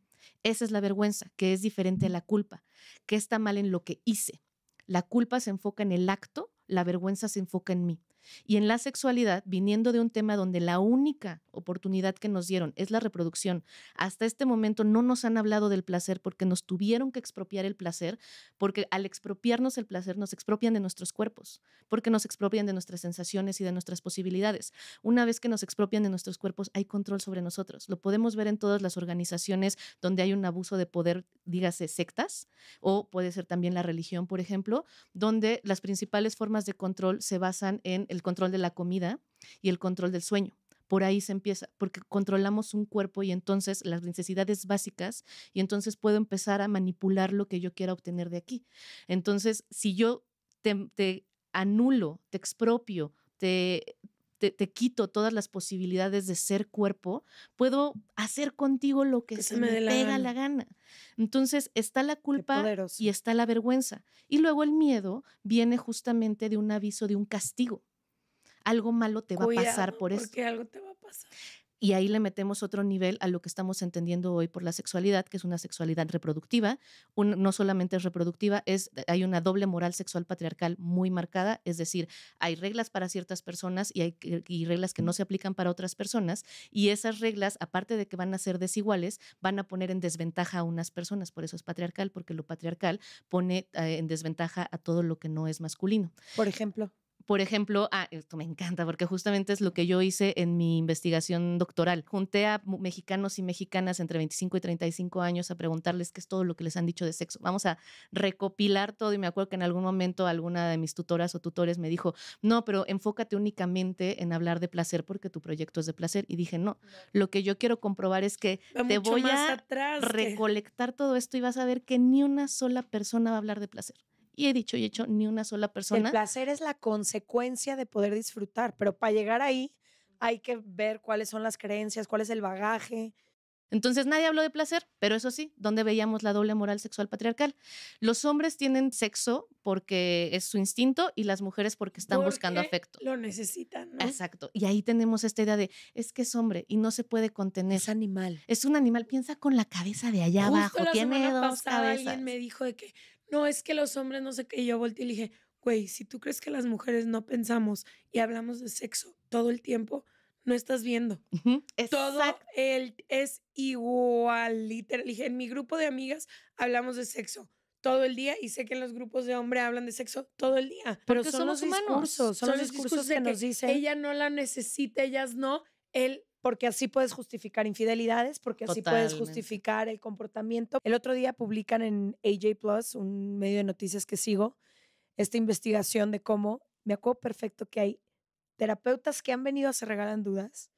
Esa es la vergüenza, que es diferente a la culpa, que está mal en lo que hice. La culpa se enfoca en el acto, la vergüenza se enfoca en mí. Y en la sexualidad, viniendo de un tema donde la única oportunidad que nos dieron es la reproducción, hasta este momento no nos han hablado del placer porque nos tuvieron que expropiar el placer, porque al expropiarnos el placer nos expropian de nuestros cuerpos, porque nos expropian de nuestras sensaciones y de nuestras posibilidades. Una vez que nos expropian de nuestros cuerpos, hay control sobre nosotros. Lo podemos ver en todas las organizaciones donde hay un abuso de poder, dígase sectas, o puede ser también la religión, por ejemplo, donde las principales formas de control se basan en el control de la comida y el control del sueño. Por ahí se empieza, porque controlamos un cuerpo y entonces las necesidades básicas y entonces puedo empezar a manipular lo que yo quiera obtener de aquí. Entonces, si yo te, anulo, te expropio, te, te, quito todas las posibilidades de ser cuerpo, puedo hacer contigo lo que, se, me, me pega la gana. Entonces está la culpa y está la vergüenza. Y luego el miedo viene justamente de un aviso, de un castigo algo malo te va a pasar por porque algo te va a pasar. Y ahí le metemos otro nivel a lo que estamos entendiendo hoy por la sexualidad, que es una sexualidad reproductiva. no solamente es reproductiva, es, hay una doble moral sexual patriarcal muy marcada, es decir, hay reglas para ciertas personas y hay y reglas que no se aplican para otras personas. Y esas reglas, aparte de que van a ser desiguales, van a poner en desventaja a unas personas. Por eso es patriarcal, porque lo patriarcal pone eh, en desventaja a todo lo que no es masculino. Por ejemplo por ejemplo, ah, esto me encanta porque justamente es lo que yo hice en mi investigación doctoral. Junté a mexicanos y mexicanas entre 25 y 35 años a preguntarles qué es todo lo que les han dicho de sexo. Vamos a recopilar todo y me acuerdo que en algún momento alguna de mis tutoras o tutores me dijo, no, pero enfócate únicamente en hablar de placer porque tu proyecto es de placer. Y dije, no, lo que yo quiero comprobar es que te voy a recolectar todo esto y vas a ver que ni una sola persona va a hablar de placer y he dicho y he hecho ni una sola persona. El placer es la consecuencia de poder disfrutar, pero para llegar ahí hay que ver cuáles son las creencias, cuál es el bagaje. Entonces nadie habló de placer, pero eso sí, donde veíamos la doble moral sexual patriarcal. Los hombres tienen sexo porque es su instinto y las mujeres porque están buscando afecto. Lo necesitan, ¿no? Exacto. Y ahí tenemos esta idea de es que es hombre y no se puede contener. Es animal. Es un animal, piensa con la cabeza de allá abajo, tiene dos Alguien me dijo de que no, es que los hombres no sé qué. Y yo volteé y le dije, güey, si tú crees que las mujeres no pensamos y hablamos de sexo todo el tiempo, no estás viendo. Todo el, es igual, literal. Dije, en mi grupo de amigas hablamos de sexo todo el día y sé que en los grupos de hombre hablan de sexo todo el día. Pero son, los humanos. discursos, son, los discursos, que, nos dicen. Ella no la necesita, ellas no, él porque así puedes justificar infidelidades, porque así puedes justificar el comportamiento. El otro día publican en AJ Plus, un medio de noticias que sigo, esta investigación de cómo, me acuerdo perfecto que hay terapeutas que han venido a Se Regalan Dudas,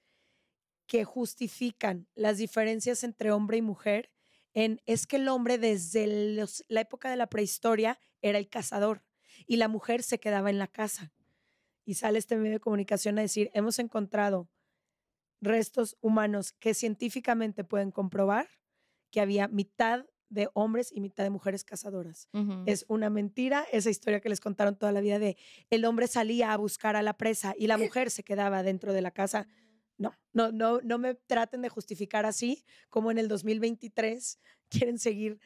que justifican las diferencias entre hombre y mujer en es que el hombre desde la época de la prehistoria era el cazador y la mujer se quedaba en la casa. Y sale este medio de comunicación a decir, hemos encontrado restos humanos que científicamente pueden comprobar que había mitad de hombres y mitad de mujeres cazadoras. Es una mentira esa historia que les contaron toda la vida de el hombre salía a buscar a la presa y la mujer se quedaba dentro de la casa. No, no, no, no me traten de justificar así como en el 2023 quieren seguir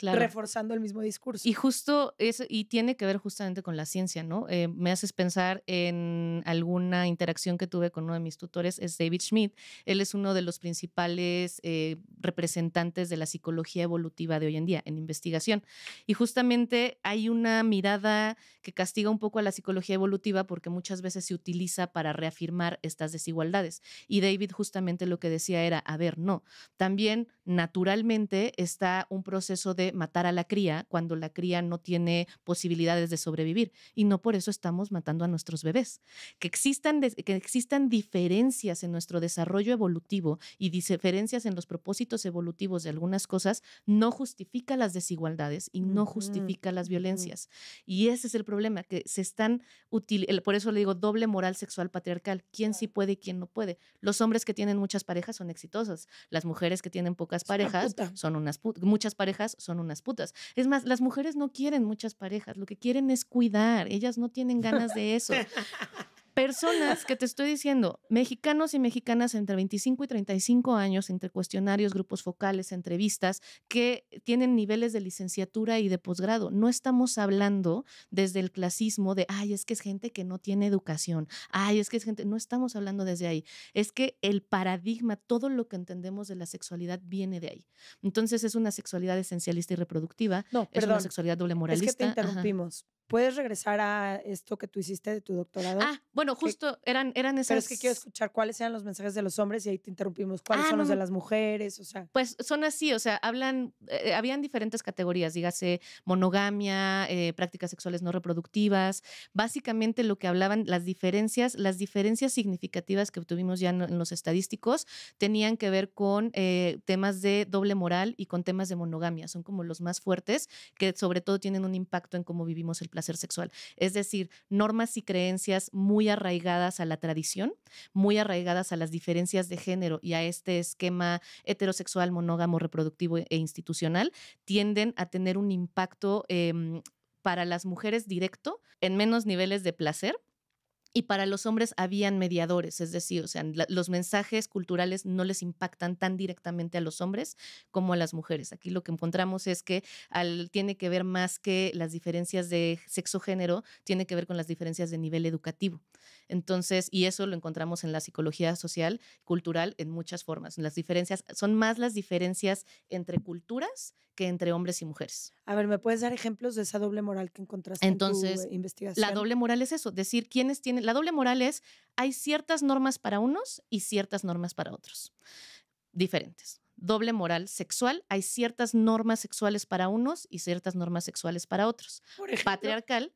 reforzando el mismo discurso. Y justo es, y tiene que ver justamente con la ciencia, ¿no? Eh, me haces pensar en alguna interacción que tuve con uno de mis tutores, es David Schmidt. Él es uno de los principales eh, representantes de la psicología evolutiva de hoy en día en investigación. Y justamente hay una mirada que castiga un poco a la psicología evolutiva porque muchas veces se utiliza para reafirmar estas desigualdades. Y David justamente lo que decía era, a ver, no, también naturalmente está un proceso de matar a la cría cuando la cría no tiene posibilidades de sobrevivir. Y no por eso estamos matando a nuestros bebés. Que existan, que existan diferencias en nuestro desarrollo evolutivo y diferencias en los propósitos evolutivos de algunas cosas no justifica las desigualdades y no justifica las violencias. Y ese es el problema, que se están utilizando, por eso le digo doble moral sexual patriarcal, quién sí puede y quién no puede. Los hombres que tienen muchas parejas son exitosos, las mujeres que tienen pocas parejas son unas muchas parejas son unas putas. Es más, las mujeres no quieren muchas parejas, lo que quieren es cuidar, ellas no tienen ganas de eso. personas que te estoy diciendo, mexicanos y mexicanas entre 25 y 35 años, entre cuestionarios, grupos focales, entrevistas, que tienen niveles de licenciatura y de posgrado. No estamos hablando desde el clasismo de, ay, es que es gente que no tiene educación, ay, es que es gente, no estamos hablando desde ahí. Es que el paradigma, todo lo que entendemos de la sexualidad viene de ahí. Entonces es una sexualidad esencialista y reproductiva, no, es una sexualidad doble moralista. Es que te interrumpimos. ¿Puedes regresar a esto que tú hiciste de tu doctorado? Ah, bueno, justo eran, eran esas. Pero es que quiero escuchar cuáles eran los mensajes de los hombres y ahí te interrumpimos. ¿Cuáles ah, son los de las mujeres? O sea. Pues son así, o sea, hablan. Eh, habían diferentes categorías, dígase monogamia, eh, prácticas sexuales no reproductivas. Básicamente lo que hablaban, las diferencias, las diferencias significativas que tuvimos ya en, los estadísticos tenían que ver con eh, temas de doble moral y con temas de monogamia. Son como los más fuertes que, sobre todo, tienen un impacto en cómo vivimos el planeta placer sexual. Es decir, normas y creencias muy arraigadas a la tradición, muy arraigadas a las diferencias de género y a este esquema heterosexual, monógamo, reproductivo e institucional, tienden a tener un impacto em, para las mujeres directo en menos niveles de placer y para los hombres habían mediadores, es decir, o sea, los mensajes culturales no les impactan tan directamente a los hombres como a las mujeres. Aquí lo que encontramos es que al, tiene que ver más que las diferencias de sexo-género, tiene que ver con las diferencias de nivel educativo. Entonces, y eso lo encontramos en la psicología social, cultural, en muchas formas. Las diferencias son más las diferencias entre culturas que entre hombres y mujeres. A ver, ¿me puedes dar ejemplos de esa doble moral que encontraste en tu investigación? La doble moral es eso, decir quiénes tienen la doble moral es, hay ciertas normas para unos y ciertas normas para otros, diferentes. Doble moral sexual, hay ciertas normas sexuales para unos y ciertas normas sexuales para otros. Patriarcal,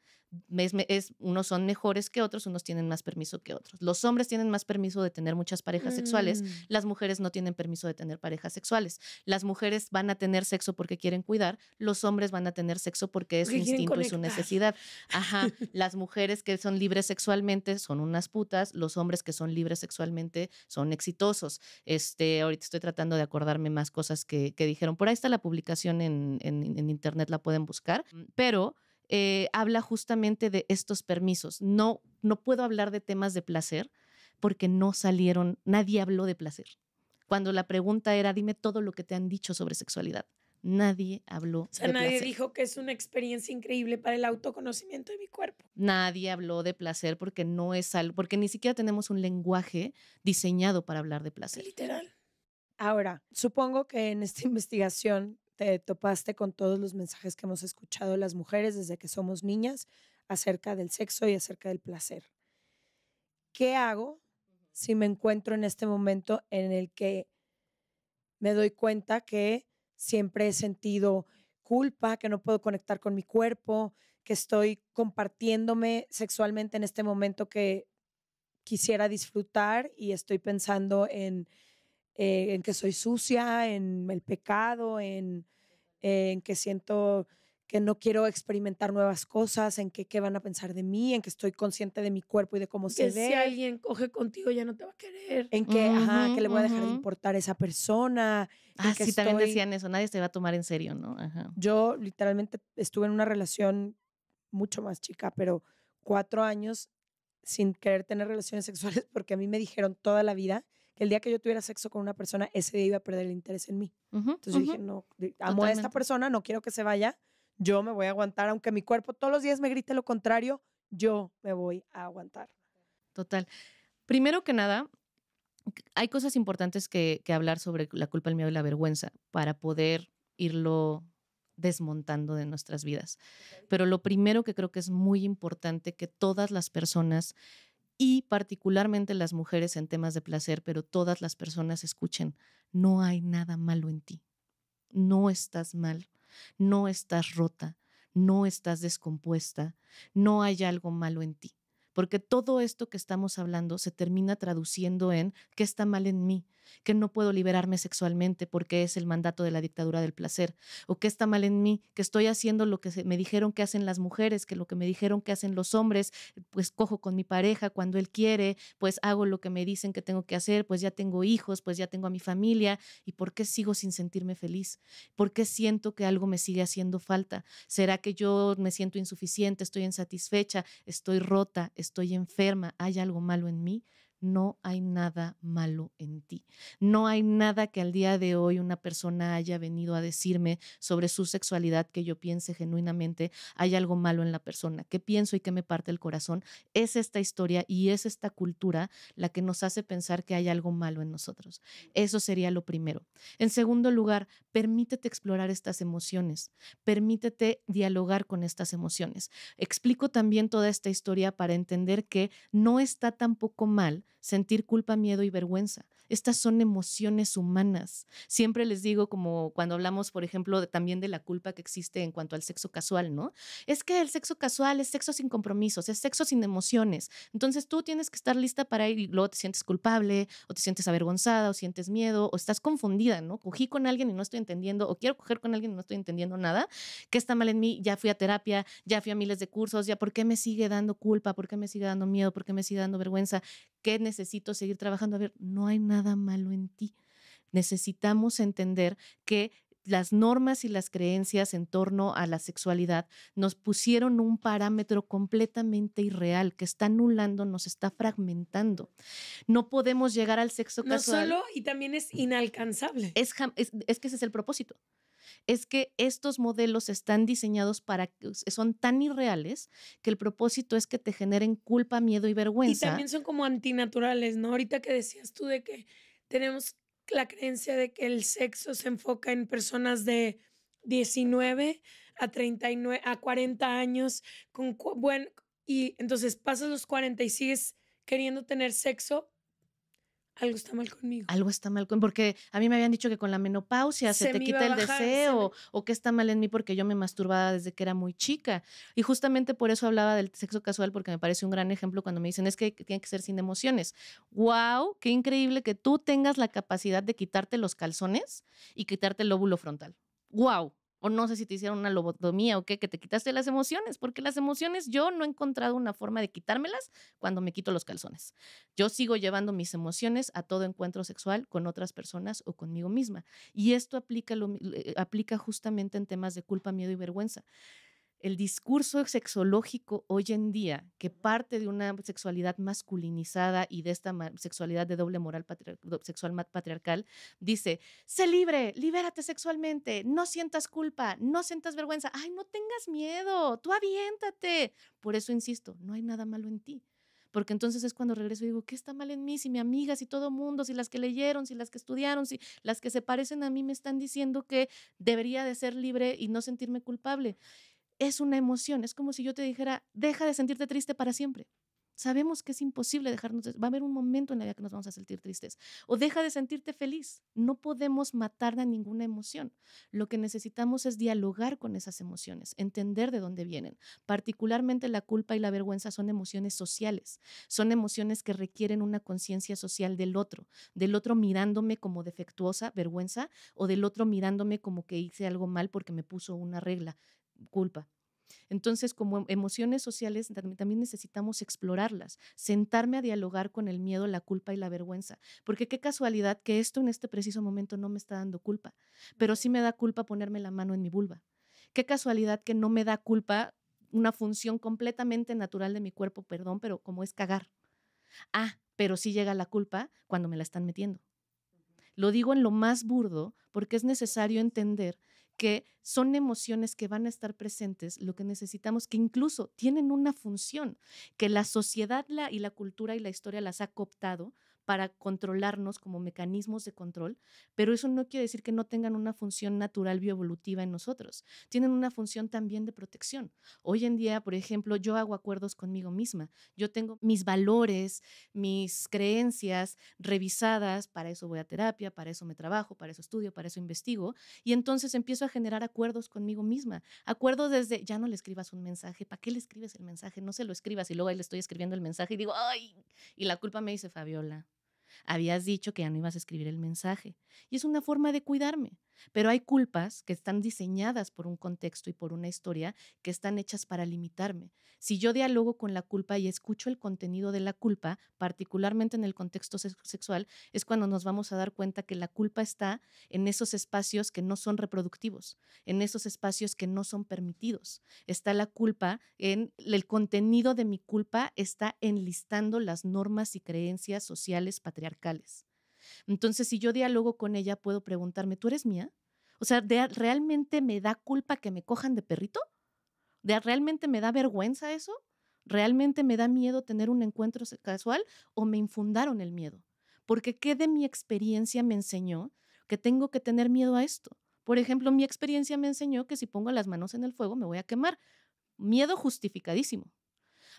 es, unos son mejores que otros, unos tienen más permiso que otros. Los hombres tienen más permiso de tener muchas parejas sexuales, mm. las mujeres no tienen permiso de tener parejas sexuales. Las mujeres van a tener sexo porque quieren cuidar, los hombres van a tener sexo porque es su instinto y su necesidad. Ajá, las mujeres que son libres sexualmente son unas putas, los hombres que son libres sexualmente son exitosos. Este, ahorita estoy tratando de acordarme más cosas que, que dijeron. Por ahí está la publicación en, en internet, la pueden buscar, pero... Eh, habla justamente de estos permisos. No, no puedo hablar de temas de placer porque no salieron, nadie habló de placer. Cuando la pregunta era, dime todo lo que te han dicho sobre sexualidad. Nadie habló. O sea, nadie dijo que es una experiencia increíble para el autoconocimiento de mi cuerpo. Nadie habló de placer porque no es algo, porque ni siquiera tenemos un lenguaje diseñado para hablar de placer. Literal. Ahora, supongo que en esta investigación te topaste con todos los mensajes que hemos escuchado las mujeres desde que somos niñas acerca del sexo y acerca del placer. ¿Qué hago si me encuentro en este momento en el que me doy cuenta que siempre he sentido culpa, que no puedo conectar con mi cuerpo, que estoy compartiéndome sexualmente en este momento que quisiera disfrutar y estoy pensando en eh, en que soy sucia, en el pecado, en, que siento que no quiero experimentar nuevas cosas, en que qué van a pensar de mí, en que estoy consciente de mi cuerpo y de cómo se ve. Que si alguien coge contigo ya no te va a querer. En que, ajá, que le voy a dejar de importar a esa persona. Ah, sí, también decían eso, nadie se va a tomar en serio, ¿no? Yo literalmente estuve en una relación mucho más chica, pero cuatro años sin querer tener relaciones sexuales porque a mí me dijeron toda la vida que el día que yo tuviera sexo con una persona, ese día iba a perder el interés en mí. Entonces dije, no, amo a esta persona, no quiero que se vaya, yo me voy a aguantar, aunque mi cuerpo todos los días me grite lo contrario, yo me voy a aguantar. Total. Primero que nada, hay cosas importantes que, que hablar sobre la culpa, el miedo y la vergüenza para poder irlo desmontando de nuestras vidas. Pero lo primero que creo que es muy importante que todas las personas y particularmente las mujeres en temas de placer, pero todas las personas escuchen, no hay nada malo en ti, no estás mal, no estás rota, no estás descompuesta, no hay algo malo en ti. Porque todo esto que estamos hablando se termina traduciendo en qué está mal en mí, que no puedo liberarme sexualmente porque es el mandato de la dictadura del placer, o que está mal en mí, que estoy haciendo lo que me dijeron que hacen las mujeres, que lo que me dijeron que hacen los hombres, pues cojo con mi pareja cuando él quiere, pues hago lo que me dicen que tengo que hacer, pues ya tengo hijos, pues ya tengo a mi familia, ¿y por qué sigo sin sentirme feliz? ¿Por qué siento que algo me sigue haciendo falta? ¿Será que yo me siento insuficiente, estoy insatisfecha, estoy rota, estoy enferma, hay algo malo en mí? no hay nada malo en ti. No hay nada que al día de hoy una persona haya venido a decirme sobre su sexualidad que yo piense genuinamente hay algo malo en la persona, Qué pienso y qué me parte el corazón. Es esta historia y es esta cultura la que nos hace pensar que hay algo malo en nosotros. Eso sería lo primero. En segundo lugar, permítete explorar estas emociones, permítete dialogar con estas emociones. Explico también toda esta historia para entender que no está tampoco mal sentir culpa, miedo y vergüenza. Estas son emociones humanas. Siempre les digo, como cuando hablamos, por ejemplo, también de la culpa que existe en cuanto al sexo casual, ¿no? Es que el sexo casual es sexo sin compromisos, es sexo sin emociones. Entonces tú tienes que estar lista para ir y luego te sientes culpable o te sientes avergonzada o sientes miedo o estás confundida, ¿no? Cogí con alguien y no estoy entendiendo o quiero coger con alguien y no estoy entendiendo nada. ¿Qué está mal en mí? Ya fui a terapia, ya fui a miles de cursos, ya ¿por qué me sigue dando culpa? ¿Por qué me sigue dando miedo? ¿Por qué me sigue dando vergüenza? qué necesito seguir trabajando. A ver, no hay nada malo en ti. Necesitamos entender que las normas y las creencias en torno a la sexualidad nos pusieron un parámetro completamente irreal que está anulando, nos está fragmentando. No podemos llegar al sexo no casual. No solo y también es inalcanzable. es, que ese es el propósito es que estos modelos están diseñados para, que son tan irreales que el propósito es que te generen culpa, miedo y vergüenza. Y también son como antinaturales, ¿no? Ahorita que decías tú de que tenemos la creencia de que el sexo se enfoca en personas de 19 a 39, a 40 años, y entonces pasas los 40 y sigues queriendo tener sexo, algo está mal conmigo. Algo está mal conmigo. Porque a mí me habían dicho que con la menopausia se, te quita el deseo o que está mal en mí porque yo me masturbaba desde que era muy chica. Y justamente por eso hablaba del sexo casual porque me parece un gran ejemplo cuando me dicen es que tiene que ser sin emociones. ¡Wow! ¡Qué increíble que tú tengas la capacidad de quitarte los calzones y quitarte el lóbulo frontal! ¡Wow! o no sé si te hicieron una lobotomía o qué, que te quitaste las emociones, porque las emociones yo no he encontrado una forma de quitármelas cuando me quito los calzones. Yo sigo llevando mis emociones a todo encuentro sexual con otras personas o conmigo misma. Y esto aplica, eh, aplica justamente en temas de culpa, miedo y vergüenza el discurso sexológico hoy en día, que parte de una sexualidad masculinizada y de esta sexualidad de doble moral sexual patriarcal, dice, sé libre, libérate sexualmente, no sientas culpa, no sientas vergüenza, ay, no tengas miedo, tú aviéntate. Por eso insisto, no hay nada malo en ti. Porque entonces es cuando regreso y digo, ¿qué está mal en mí? Si mi amiga, si todo mundo, si las que leyeron, si las que estudiaron, si las que se parecen a mí me están diciendo que debería de ser libre y no sentirme culpable es una emoción. Es como si yo te dijera, deja de sentirte triste para siempre. Sabemos que es imposible dejarnos, va a haber un momento en la vida que nos vamos a sentir tristes. O deja de sentirte feliz. No podemos matar a ninguna emoción. Lo que necesitamos es dialogar con esas emociones, entender de dónde vienen. Particularmente la culpa y la vergüenza son emociones sociales. Son emociones que requieren una conciencia social del otro, del otro mirándome como defectuosa, vergüenza, o del otro mirándome como que hice algo mal porque me puso una regla culpa. Entonces, como em, emociones sociales, también necesitamos explorarlas, sentarme a dialogar con el miedo, la culpa y la vergüenza, porque qué casualidad que esto en este preciso momento no me está dando culpa, pero sí me da culpa ponerme la mano en mi vulva. Qué casualidad que no me da culpa una función completamente natural de mi cuerpo, perdón, pero como es cagar. Ah, pero sí llega la culpa cuando me la están metiendo. Lo digo en lo más burdo porque es necesario entender que son emociones que van a estar presentes, lo que necesitamos, que incluso tienen una función, que la sociedad la, y la cultura y la historia las ha cooptado para controlarnos como mecanismos de control, pero eso no quiere decir que no tengan una función natural bioevolutiva en nosotros. Tienen una función también de protección. Hoy en día, por ejemplo, yo hago acuerdos conmigo misma. Yo tengo mis valores, mis creencias revisadas, para eso voy a terapia, para eso me trabajo, para eso estudio, para eso investigo, y entonces empiezo a generar acuerdos conmigo misma. Acuerdos desde, ya no le escribas un mensaje, ¿para qué le escribes el mensaje? No se lo escribas y luego ahí le estoy escribiendo el mensaje y digo, ay, y la culpa me dice, Fabiola, Habías dicho que ya no ibas a escribir el mensaje. Y es una forma de cuidarme. Pero hay culpas que están diseñadas por un contexto y por una historia que están hechas para limitarme. Si yo dialogo con la culpa y escucho el contenido de la culpa, particularmente en el contexto sexual, es cuando nos vamos a dar cuenta que la culpa está en esos espacios que no son reproductivos, en esos espacios que no son permitidos. Está la culpa en el contenido de mi culpa está enlistando las normas y creencias sociales patriarcales entonces, si yo dialogo con ella, puedo preguntarme, ¿tú eres mía? O sea, ¿realmente me da culpa que me cojan de perrito? ¿Realmente me da vergüenza eso? ¿Realmente me da miedo tener un encuentro casual o me infundaron el miedo? Porque qué de mi experiencia me enseñó que tengo que tener miedo a esto. Por ejemplo, mi experiencia me enseñó que si pongo las manos en el fuego me voy a quemar. Miedo justificadísimo.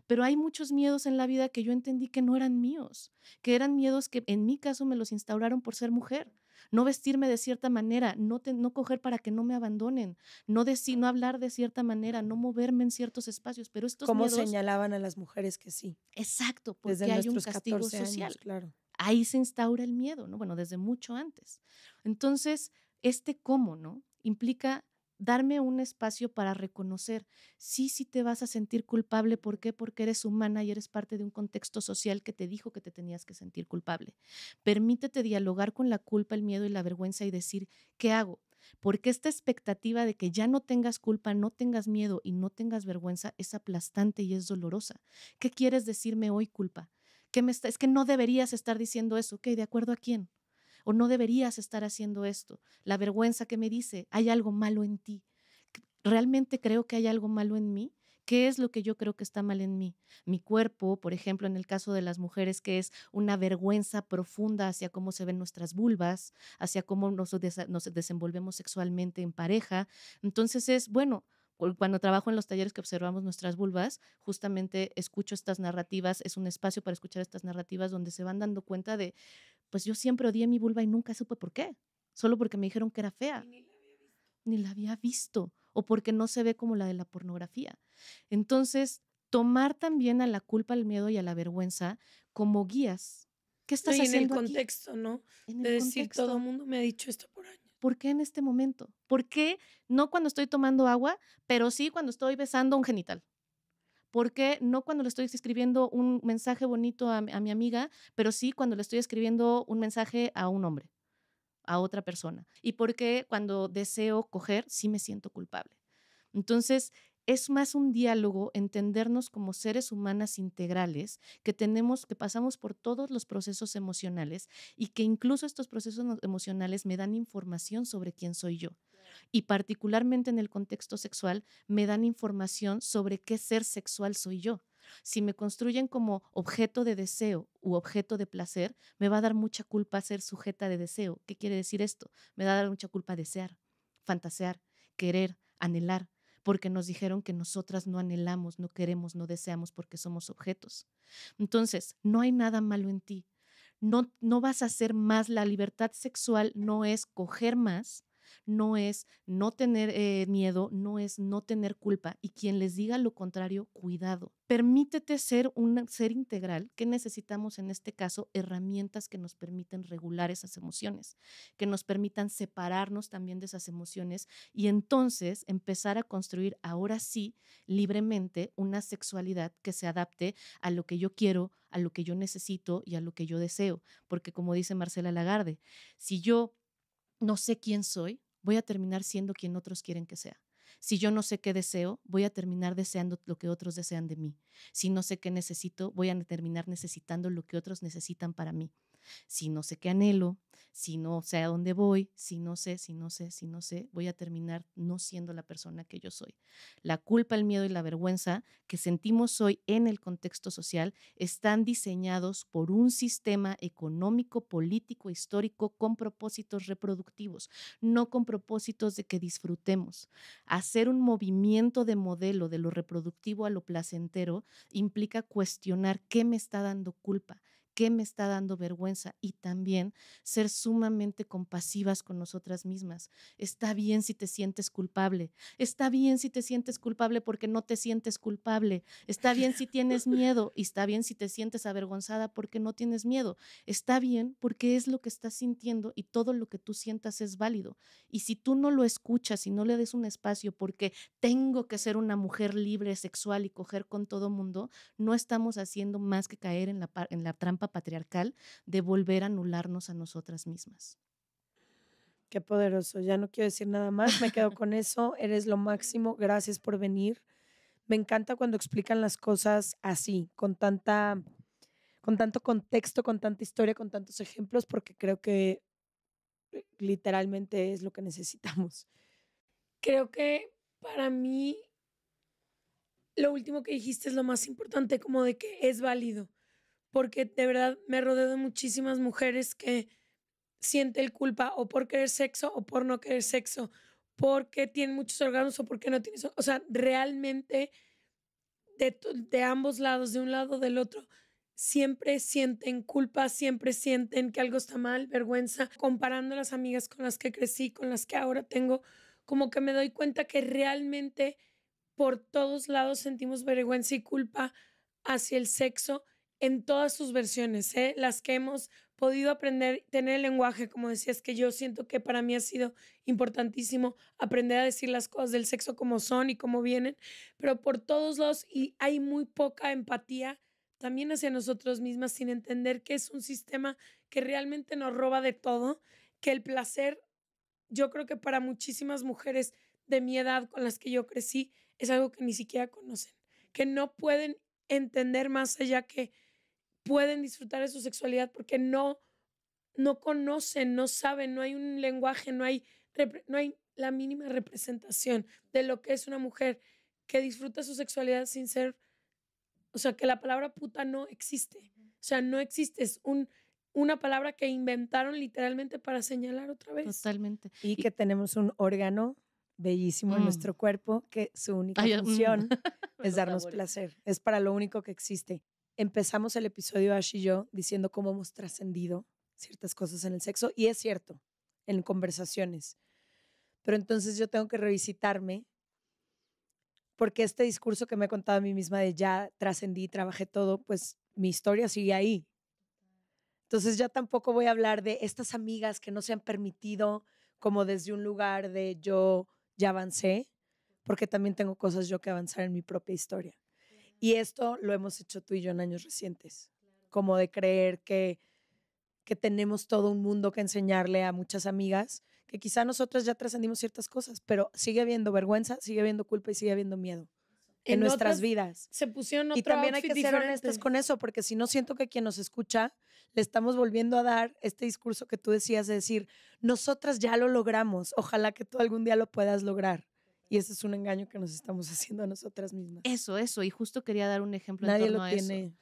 Pero hay muchos miedos en la vida que yo entendí que no eran míos, que eran miedos que en mi caso me los instauraron por ser mujer. No vestirme de cierta manera, no, no coger para que no me abandonen, no, no hablar de cierta manera, no moverme en ciertos espacios. Pero estos Como señalaban a las mujeres que sí. Exacto, porque hay un castigo social. claro. Ahí se instaura el miedo, ¿no? Bueno, desde mucho antes. Entonces, este cómo, ¿no? Implica darme un espacio para reconocer, sí, sí te vas a sentir culpable, ¿por qué? Porque eres humana y eres parte de un contexto social que te dijo que te tenías que sentir culpable. Permítete dialogar con la culpa, el miedo y la vergüenza y decir, ¿qué hago? Porque esta expectativa de que ya no tengas culpa, no tengas miedo y no tengas vergüenza es aplastante y es dolorosa. ¿Qué quieres decirme hoy culpa? ¿Qué me Es que no deberías estar diciendo eso. Ok, ¿de acuerdo a quién? o no deberías estar haciendo esto. La vergüenza que me dice, hay algo malo en ti. ¿Realmente creo que hay algo malo en mí? ¿Qué es lo que yo creo que está mal en mí? Mi cuerpo, por ejemplo, en el caso de las mujeres, que es una vergüenza profunda hacia cómo se ven nuestras vulvas, hacia cómo nos, nos desenvolvemos sexualmente en pareja. Entonces es, bueno, cuando trabajo en los talleres que observamos nuestras vulvas, justamente escucho estas narrativas, es un espacio para escuchar estas narrativas donde se van dando cuenta de, pues yo siempre odié mi vulva y nunca supe por qué, solo porque me dijeron que era fea. Ni la, había visto. O porque no se ve como la de la pornografía. Entonces, tomar también a la culpa, al miedo y a la vergüenza como guías. ¿Qué estás haciendo? En el contexto, ¿no? de decir, todo el mundo me ha dicho esto por años. ¿por qué en este momento? ¿Por qué no cuando estoy tomando agua, pero sí cuando estoy besando un genital? ¿Por qué no cuando le estoy escribiendo un mensaje bonito a, mi amiga, pero sí cuando le estoy escribiendo un mensaje a un hombre, a otra persona? ¿Y por qué cuando deseo coger, sí me siento culpable? Entonces, es más un diálogo, entendernos como seres humanas integrales que tenemos, que pasamos por todos los procesos emocionales y que incluso estos procesos emocionales me dan información sobre quién soy yo. Y particularmente en el contexto sexual, me dan información sobre qué ser sexual soy yo. Si me construyen como objeto de deseo u objeto de placer, me va a dar mucha culpa ser sujeta de deseo. ¿Qué quiere decir esto? Me va a dar mucha culpa desear, fantasear, querer, anhelar, porque nos dijeron que nosotras no anhelamos, no queremos, no deseamos porque somos objetos. Entonces, no hay nada malo en ti. No, no vas a hacer más. La libertad sexual no es coger más, no es no tener eh, miedo, no es no tener culpa. Y quien les diga lo contrario, cuidado. Permítete ser un ser integral que necesitamos en este caso herramientas que nos permiten regular esas emociones, que nos permitan separarnos también de esas emociones y entonces empezar a construir ahora sí libremente una sexualidad que se adapte a lo que yo quiero, a lo que yo necesito y a lo que yo deseo. Porque como dice Marcela Lagarde, si yo no sé quién soy, voy a terminar siendo quien otros quieren que sea. Si yo no sé qué deseo, voy a terminar deseando lo que otros desean de mí. Si no sé qué necesito, voy a terminar necesitando lo que otros necesitan para mí si no sé qué anhelo, si no sé a dónde voy, si no sé, si no sé, si no sé, voy a terminar no siendo la persona que yo soy. La culpa, el miedo y la vergüenza que sentimos hoy en el contexto social están diseñados por un sistema económico, político, histórico con propósitos reproductivos, no con propósitos de que disfrutemos. Hacer un movimiento de modelo de lo reproductivo a lo placentero implica cuestionar qué me está dando culpa qué me está dando vergüenza y también ser sumamente compasivas con nosotras mismas. Está bien si te sientes culpable, está bien si te sientes culpable porque no te sientes culpable, está bien si tienes miedo y está bien si te sientes avergonzada porque no tienes miedo, está bien porque es lo que estás sintiendo y todo lo que tú sientas es válido. Y si tú no lo escuchas y no le des un espacio porque tengo que ser una mujer libre sexual y coger con todo mundo, no estamos haciendo más que caer en la, en la trampa patriarcal de volver a anularnos a nosotras mismas. Qué poderoso. Ya no quiero decir nada más. Me quedo con eso. Eres lo máximo. Gracias por venir. Me encanta cuando explican las cosas así, con tanta con tanto contexto, con tanta historia, con tantos ejemplos, porque creo que eh, literalmente es lo que necesitamos. Creo que para mí lo último que dijiste es lo más importante, como de que es válido porque de verdad me rodeo de muchísimas mujeres que sienten culpa o por querer sexo o por no querer sexo, porque tienen muchos órganos o porque no tienen... O sea, realmente de, de ambos lados, de un lado del otro, siempre sienten culpa, siempre sienten que algo está mal, vergüenza, comparando las amigas con las que crecí, con las que ahora tengo, como que me doy cuenta que realmente por todos lados sentimos vergüenza y culpa hacia el sexo en todas sus versiones, ¿eh? las que hemos podido aprender, tener el lenguaje, como decías, que yo siento que para mí ha sido importantísimo aprender a decir las cosas del sexo como son y como vienen, pero por todos lados y hay muy poca empatía también hacia nosotros mismas sin entender que es un sistema que realmente nos roba de todo, que el placer, yo creo que para muchísimas mujeres de mi edad con las que yo crecí, es algo que ni siquiera conocen, que no pueden entender más allá que pueden disfrutar de su sexualidad porque no, no conocen, no saben, no hay un lenguaje, no hay, no hay la mínima representación de lo que es una mujer que disfruta su sexualidad sin ser, o sea, que la palabra puta no existe. O sea, no existe, es un, una palabra que inventaron literalmente para señalar otra vez. Totalmente. Y, que tenemos un órgano bellísimo en mm. nuestro cuerpo que su única función mm. es darnos placer, es para lo único que existe empezamos el episodio Ash y yo diciendo cómo hemos trascendido ciertas cosas en el sexo y es cierto, en conversaciones. Pero entonces yo tengo que revisitarme porque este discurso que me he contado a mí misma de ya trascendí, trabajé todo, pues mi historia sigue ahí. Entonces ya tampoco voy a hablar de estas amigas que no se han permitido como desde un lugar de yo ya avancé, porque también tengo cosas yo que avanzar en mi propia historia. Y esto lo hemos hecho tú y yo en años recientes, como de creer que, que tenemos todo un mundo que enseñarle a muchas amigas, que quizá nosotras ya trascendimos ciertas cosas, pero sigue habiendo vergüenza, sigue habiendo culpa y sigue habiendo miedo en, nuestras vidas. Se pusieron Y también hay que ser honestas con eso, porque si no siento que quien nos escucha le estamos volviendo a dar este discurso que tú decías de decir, nosotras ya lo logramos, ojalá que tú algún día lo puedas lograr. Y ese es un engaño que nos estamos haciendo a nosotras mismas. Eso, eso. Y justo quería dar un ejemplo en torno lo a tiene. eso.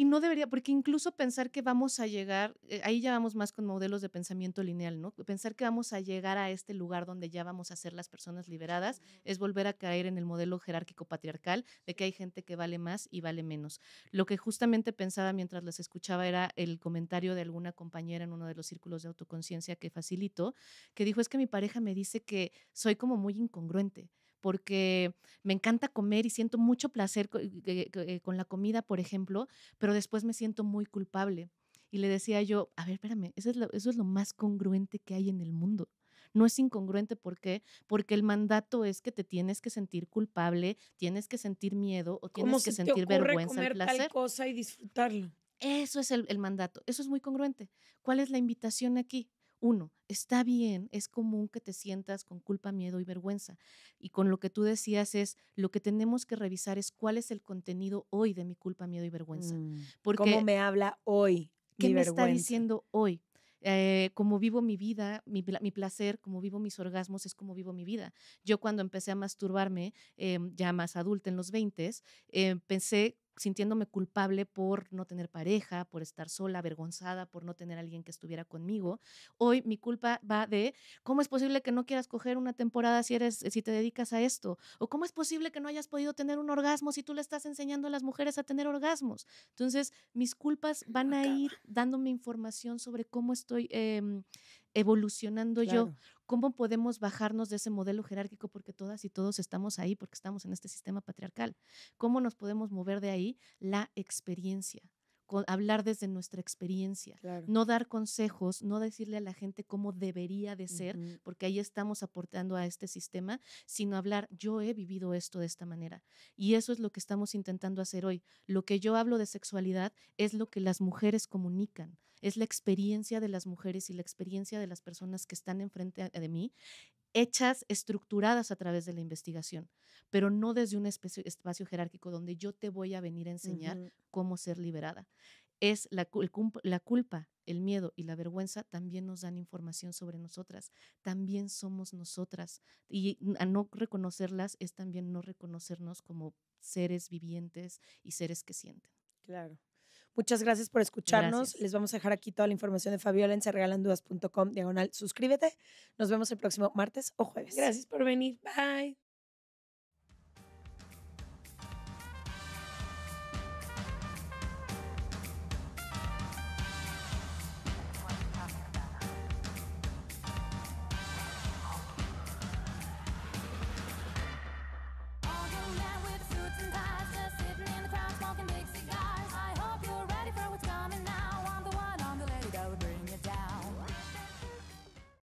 Y no debería, porque incluso pensar que vamos a llegar, eh, ahí ya vamos más con modelos de pensamiento lineal, ¿no? Pensar que vamos a llegar a este lugar donde ya vamos a ser las personas liberadas es volver a caer en el modelo jerárquico patriarcal de que hay gente que vale más y vale menos. Lo que justamente pensaba mientras las escuchaba era el comentario de alguna compañera en uno de los círculos de autoconciencia que facilito, que dijo es que mi pareja me dice que soy como muy incongruente porque me encanta comer y siento mucho placer con la comida, por ejemplo, pero después me siento muy culpable. Y le decía yo, a ver, espérame, eso es lo, más congruente que hay en el mundo. No es incongruente, ¿por qué? Porque el mandato es que te tienes que sentir culpable, tienes que sentir miedo o tienes que sentir vergüenza al placer. Tal cosa y disfrutarlo. Eso es el mandato, eso es muy congruente. ¿Cuál es la invitación aquí? Uno, está bien, es común que te sientas con culpa, miedo y vergüenza. Y con lo que tú decías es, lo que tenemos que revisar es cuál es el contenido hoy de mi culpa, miedo y vergüenza. Mm, porque, ¿Cómo me habla hoy? ¿Qué me está diciendo hoy? Eh, como vivo mi vida, mi, placer, como vivo mis orgasmos, es como vivo mi vida. Yo cuando empecé a masturbarme, em, ya más adulta en los 20, em, pensé sintiéndome culpable por no tener pareja, por estar sola, avergonzada, por no tener alguien que estuviera conmigo. Hoy mi culpa va de cómo es posible que no quieras coger una temporada si eres si te dedicas a esto o cómo es posible que no hayas podido tener un orgasmo si tú le estás enseñando a las mujeres a tener orgasmos. Entonces, mis culpas van a ir dándome información sobre cómo estoy em, evolucionando yo? ¿Cómo podemos bajarnos de ese modelo jerárquico porque todas y todos estamos ahí, porque estamos en este sistema patriarcal? ¿Cómo nos podemos mover de ahí? La experiencia. Con, hablar desde nuestra experiencia, no dar consejos, no decirle a la gente cómo debería de ser, porque ahí estamos aportando a este sistema, sino hablar, yo he vivido esto de esta manera. Y eso es lo que estamos intentando hacer hoy. Lo que yo hablo de sexualidad es lo que las mujeres comunican, es la experiencia de las mujeres y la experiencia de las personas que están enfrente de mí, hechas, estructuradas a través de la investigación, pero no desde un espacio jerárquico donde yo te voy a venir a enseñar cómo ser liberada. Es la, la culpa, el miedo y la vergüenza también nos dan información sobre nosotras, también somos nosotras. Y a no reconocerlas es también no reconocernos como seres vivientes y seres que sienten. Claro. Muchas gracias por escucharnos. Les vamos a dejar aquí toda la información de Fabiola en serregalandudas.com, diagonal, suscríbete. Nos vemos el próximo martes o jueves. Gracias por venir. Bye.